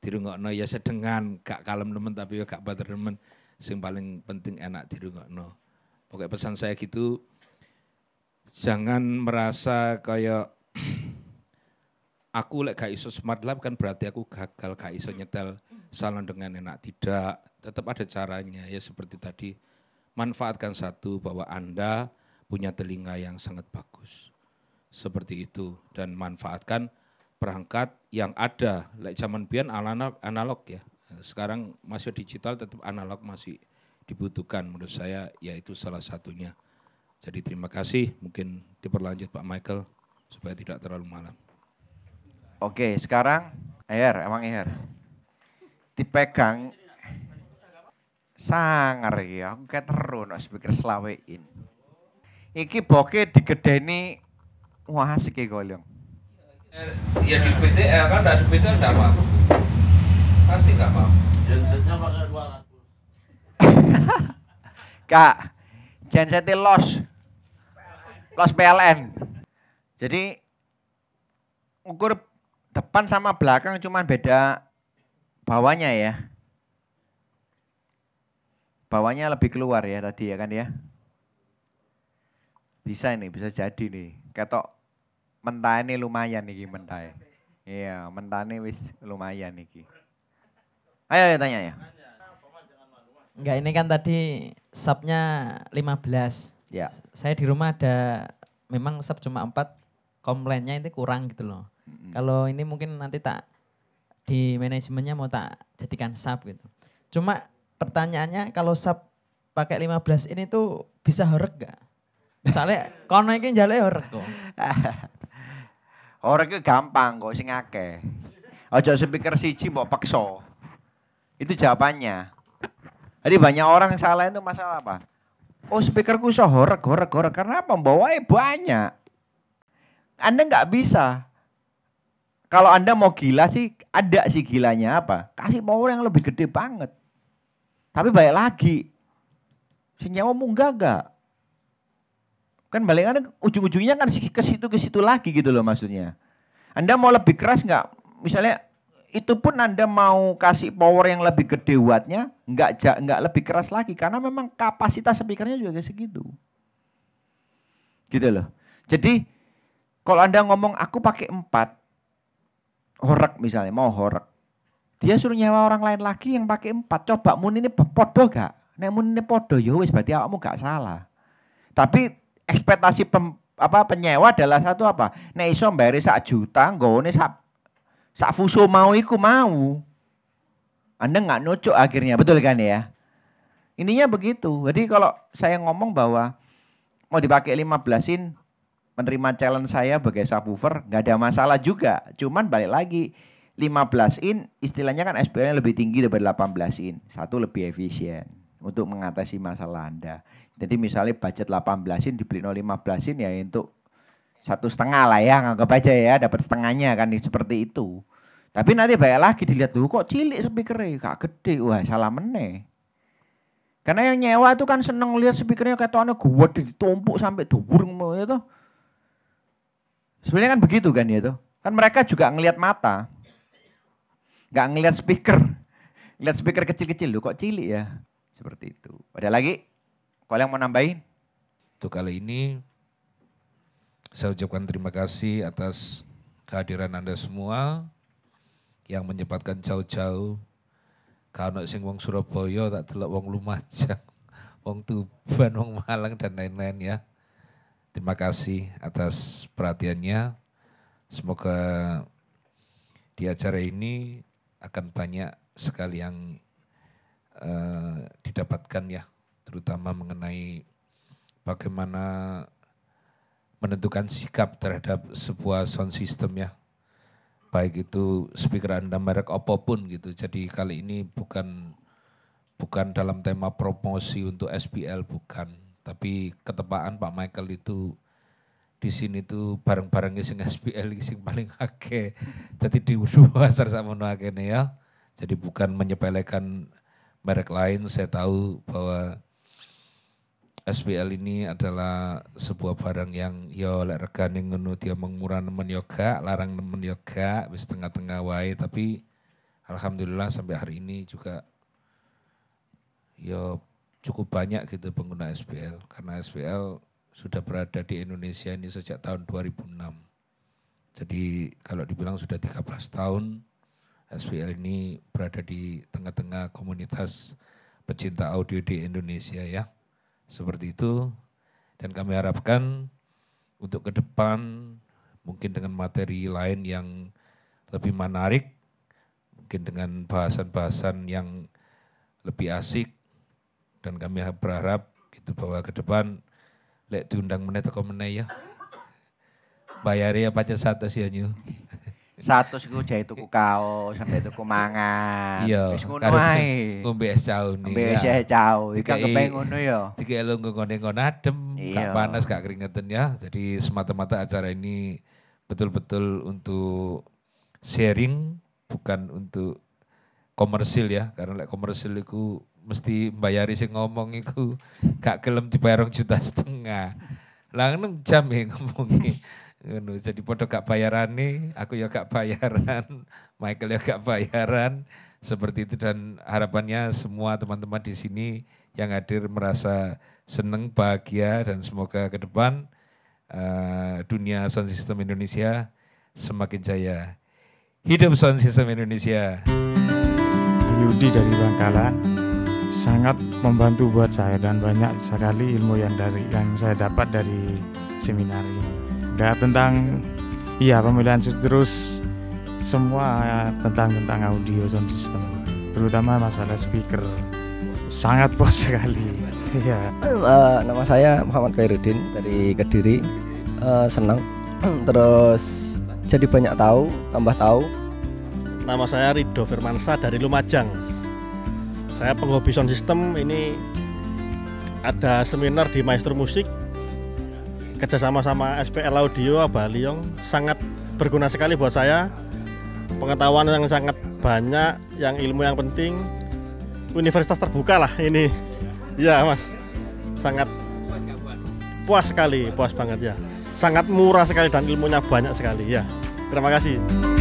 dirungokno ya sedengan gak kalem nemen tapi ya gak banter nemen sing paling penting enak dirungokno pokoknya pesan saya gitu jangan merasa kayak aku lek gak iso smart lab kan berarti aku gagal gak iso nyetel salon dengan enak tidak tetap ada caranya ya seperti tadi manfaatkan satu bahwa anda punya telinga yang sangat bagus seperti itu dan manfaatkan perangkat yang ada lek zaman pian analog analog ya sekarang masih digital tetap analog masih dibutuhkan menurut saya yaitu salah satunya jadi terima kasih mungkin diperlanjut Pak Michael supaya tidak terlalu malam Oke, sekarang air emang air. Dipegang sangar ya. aku kayak nek no speaker selawein. Iki boke digedeni wah asik iki golong. Eh, ya di PT eh, kan dari PT enggak apa. Pasti enggak apa. Gensetnya pakai 200. Kak, gensetnya los. Los PLN. Jadi ukur Depan sama belakang cuman beda bawahnya ya. Bawahnya lebih keluar ya tadi ya kan ya. Bisa ini, bisa jadi nih. Ketok ini lumayan nih mentane. Ya. Iya, ini wis lumayan nih. Ayo, ayo tanya ya. Enggak, ini kan tadi subnya 15. Ya. Saya di rumah ada memang sub cuma empat komplainnya itu kurang gitu loh hmm Kalau ini mungkin nanti tak di manajemennya mau tak jadikan sub gitu. Cuma pertanyaannya kalau sub pakai 15 ini tuh bisa horek gak? Misalnya kono ini jalan horek kok. horek gampang kok sih ngake. Ojo speaker siji mau pakso. Itu jawabannya. Jadi banyak orang yang salah itu masalah apa? Oh speakerku so horek, horek, horek. Karena Bawanya banyak. Anda nggak bisa kalau Anda mau gila sih, ada sih gilanya apa? Kasih power yang lebih gede banget. Tapi balik lagi, senyawa munggah gak? Kan balikannya ujung-ujungnya kan ke situ ke situ lagi gitu loh maksudnya. Anda mau lebih keras nggak? Misalnya itu pun Anda mau kasih power yang lebih gede wattnya, nggak nggak lebih keras lagi karena memang kapasitas speakernya juga segitu. Gitu loh. Jadi kalau Anda ngomong aku pakai empat horak misalnya, mau horak Dia suruh nyewa orang lain lagi yang pakai empat. Coba mun ini podo gak? Nek mun ini podo ya wis berarti awakmu gak salah. Tapi ekspektasi pem, apa penyewa adalah satu apa? Nek iso mbayar sak juta, nggone sak sak fuso mau iku mau. Anda nggak nucuk akhirnya, betul kan ya? Intinya begitu. Jadi kalau saya ngomong bahwa mau dipakai 15 in, menerima challenge saya sebagai subwoofer nggak ada masalah juga. Cuman balik lagi 15 in istilahnya kan SPL lebih tinggi daripada 18 in. Satu lebih efisien untuk mengatasi masalah Anda. Jadi misalnya budget 18 in dibeli 15 in ya untuk satu setengah lah ya nganggap aja ya dapat setengahnya kan seperti itu. Tapi nanti banyak lagi dilihat dulu kok cilik speakernya kak gede wah salah meneh. Karena yang nyewa itu kan seneng lihat speakernya kayak tuannya gue ditumpuk sampai dubur gitu ya Sebenarnya kan begitu kan ya tuh. Kan mereka juga ngelihat mata. nggak ngelihat speaker. Lihat speaker kecil-kecil loh kok cilik ya. Seperti itu. Ada lagi? Kalau yang mau nambahin? Untuk kali ini saya ucapkan terima kasih atas kehadiran Anda semua yang menyempatkan jauh-jauh kalau sing wong Surabaya tak delok wong Lumajang, wong Tuban, wong Malang dan lain-lain ya. Terima kasih atas perhatiannya. Semoga di acara ini akan banyak sekali yang uh, didapatkan ya, terutama mengenai bagaimana menentukan sikap terhadap sebuah sound system ya. Baik itu speaker Anda merek apapun gitu. Jadi kali ini bukan bukan dalam tema promosi untuk SPL bukan tapi ketepaan Pak Michael itu di sini tuh bareng-barengnya sing SPL sing paling akeh. Jadi di pasar sama akeh ya. Jadi bukan menyepelekan merek lain, saya tahu bahwa SPL ini adalah sebuah barang yang yo ya, lek regane ngono dia mengmurah nemen yoga ya larang nemen yoga ya wis tengah-tengah wae tapi alhamdulillah sampai hari ini juga yo cukup banyak gitu pengguna SPL karena SPL sudah berada di Indonesia ini sejak tahun 2006. Jadi kalau dibilang sudah 13 tahun SPL ini berada di tengah-tengah komunitas pecinta audio di Indonesia ya. Seperti itu dan kami harapkan untuk ke depan mungkin dengan materi lain yang lebih menarik, mungkin dengan bahasan-bahasan yang lebih asik, dan kami berharap gitu bahwa ke depan lek diundang meneh teko meneh ya. Bayari ya satu satu ya nyu. satu iku jae tuku kau sampai tuku mangan. Iya. Wis ngono ae. Ngombe es cau nih. Ngombe ya. es cau. Iki kepeng ngono ya. elu lu nggon adem, gak iya. panas, gak keringetan ya. Jadi semata-mata acara ini betul-betul untuk sharing bukan untuk komersil ya karena lek komersil itu mesti bayari sing ngomong iku gak gelem dibayar juta setengah. Lah enem jam ya ngomongi. Ngono, jadi podo gak nih, aku ya gak bayaran, Michael ya gak bayaran. Seperti itu dan harapannya semua teman-teman di sini yang hadir merasa seneng, bahagia dan semoga ke depan uh, dunia sound system Indonesia semakin jaya. Hidup sound system Indonesia. Yudi dari Bangkalan sangat membantu buat saya dan banyak sekali ilmu yang dari yang saya dapat dari seminar ini. Gak tentang iya pemilihan terus semua tentang tentang audio sound system terutama masalah speaker sangat puas sekali Iya uh, nama saya Muhammad Khairuddin dari Kediri uh, senang terus jadi banyak tahu tambah tahu nama saya Rido Firmansa dari Lumajang saya penghobi sound system ini ada seminar di Maestro Musik kerjasama sama SPL Audio Abaliong sangat berguna sekali buat saya pengetahuan yang sangat banyak yang ilmu yang penting universitas terbuka lah ini ya mas sangat puas sekali puas banget ya sangat murah sekali dan ilmunya banyak sekali ya terima kasih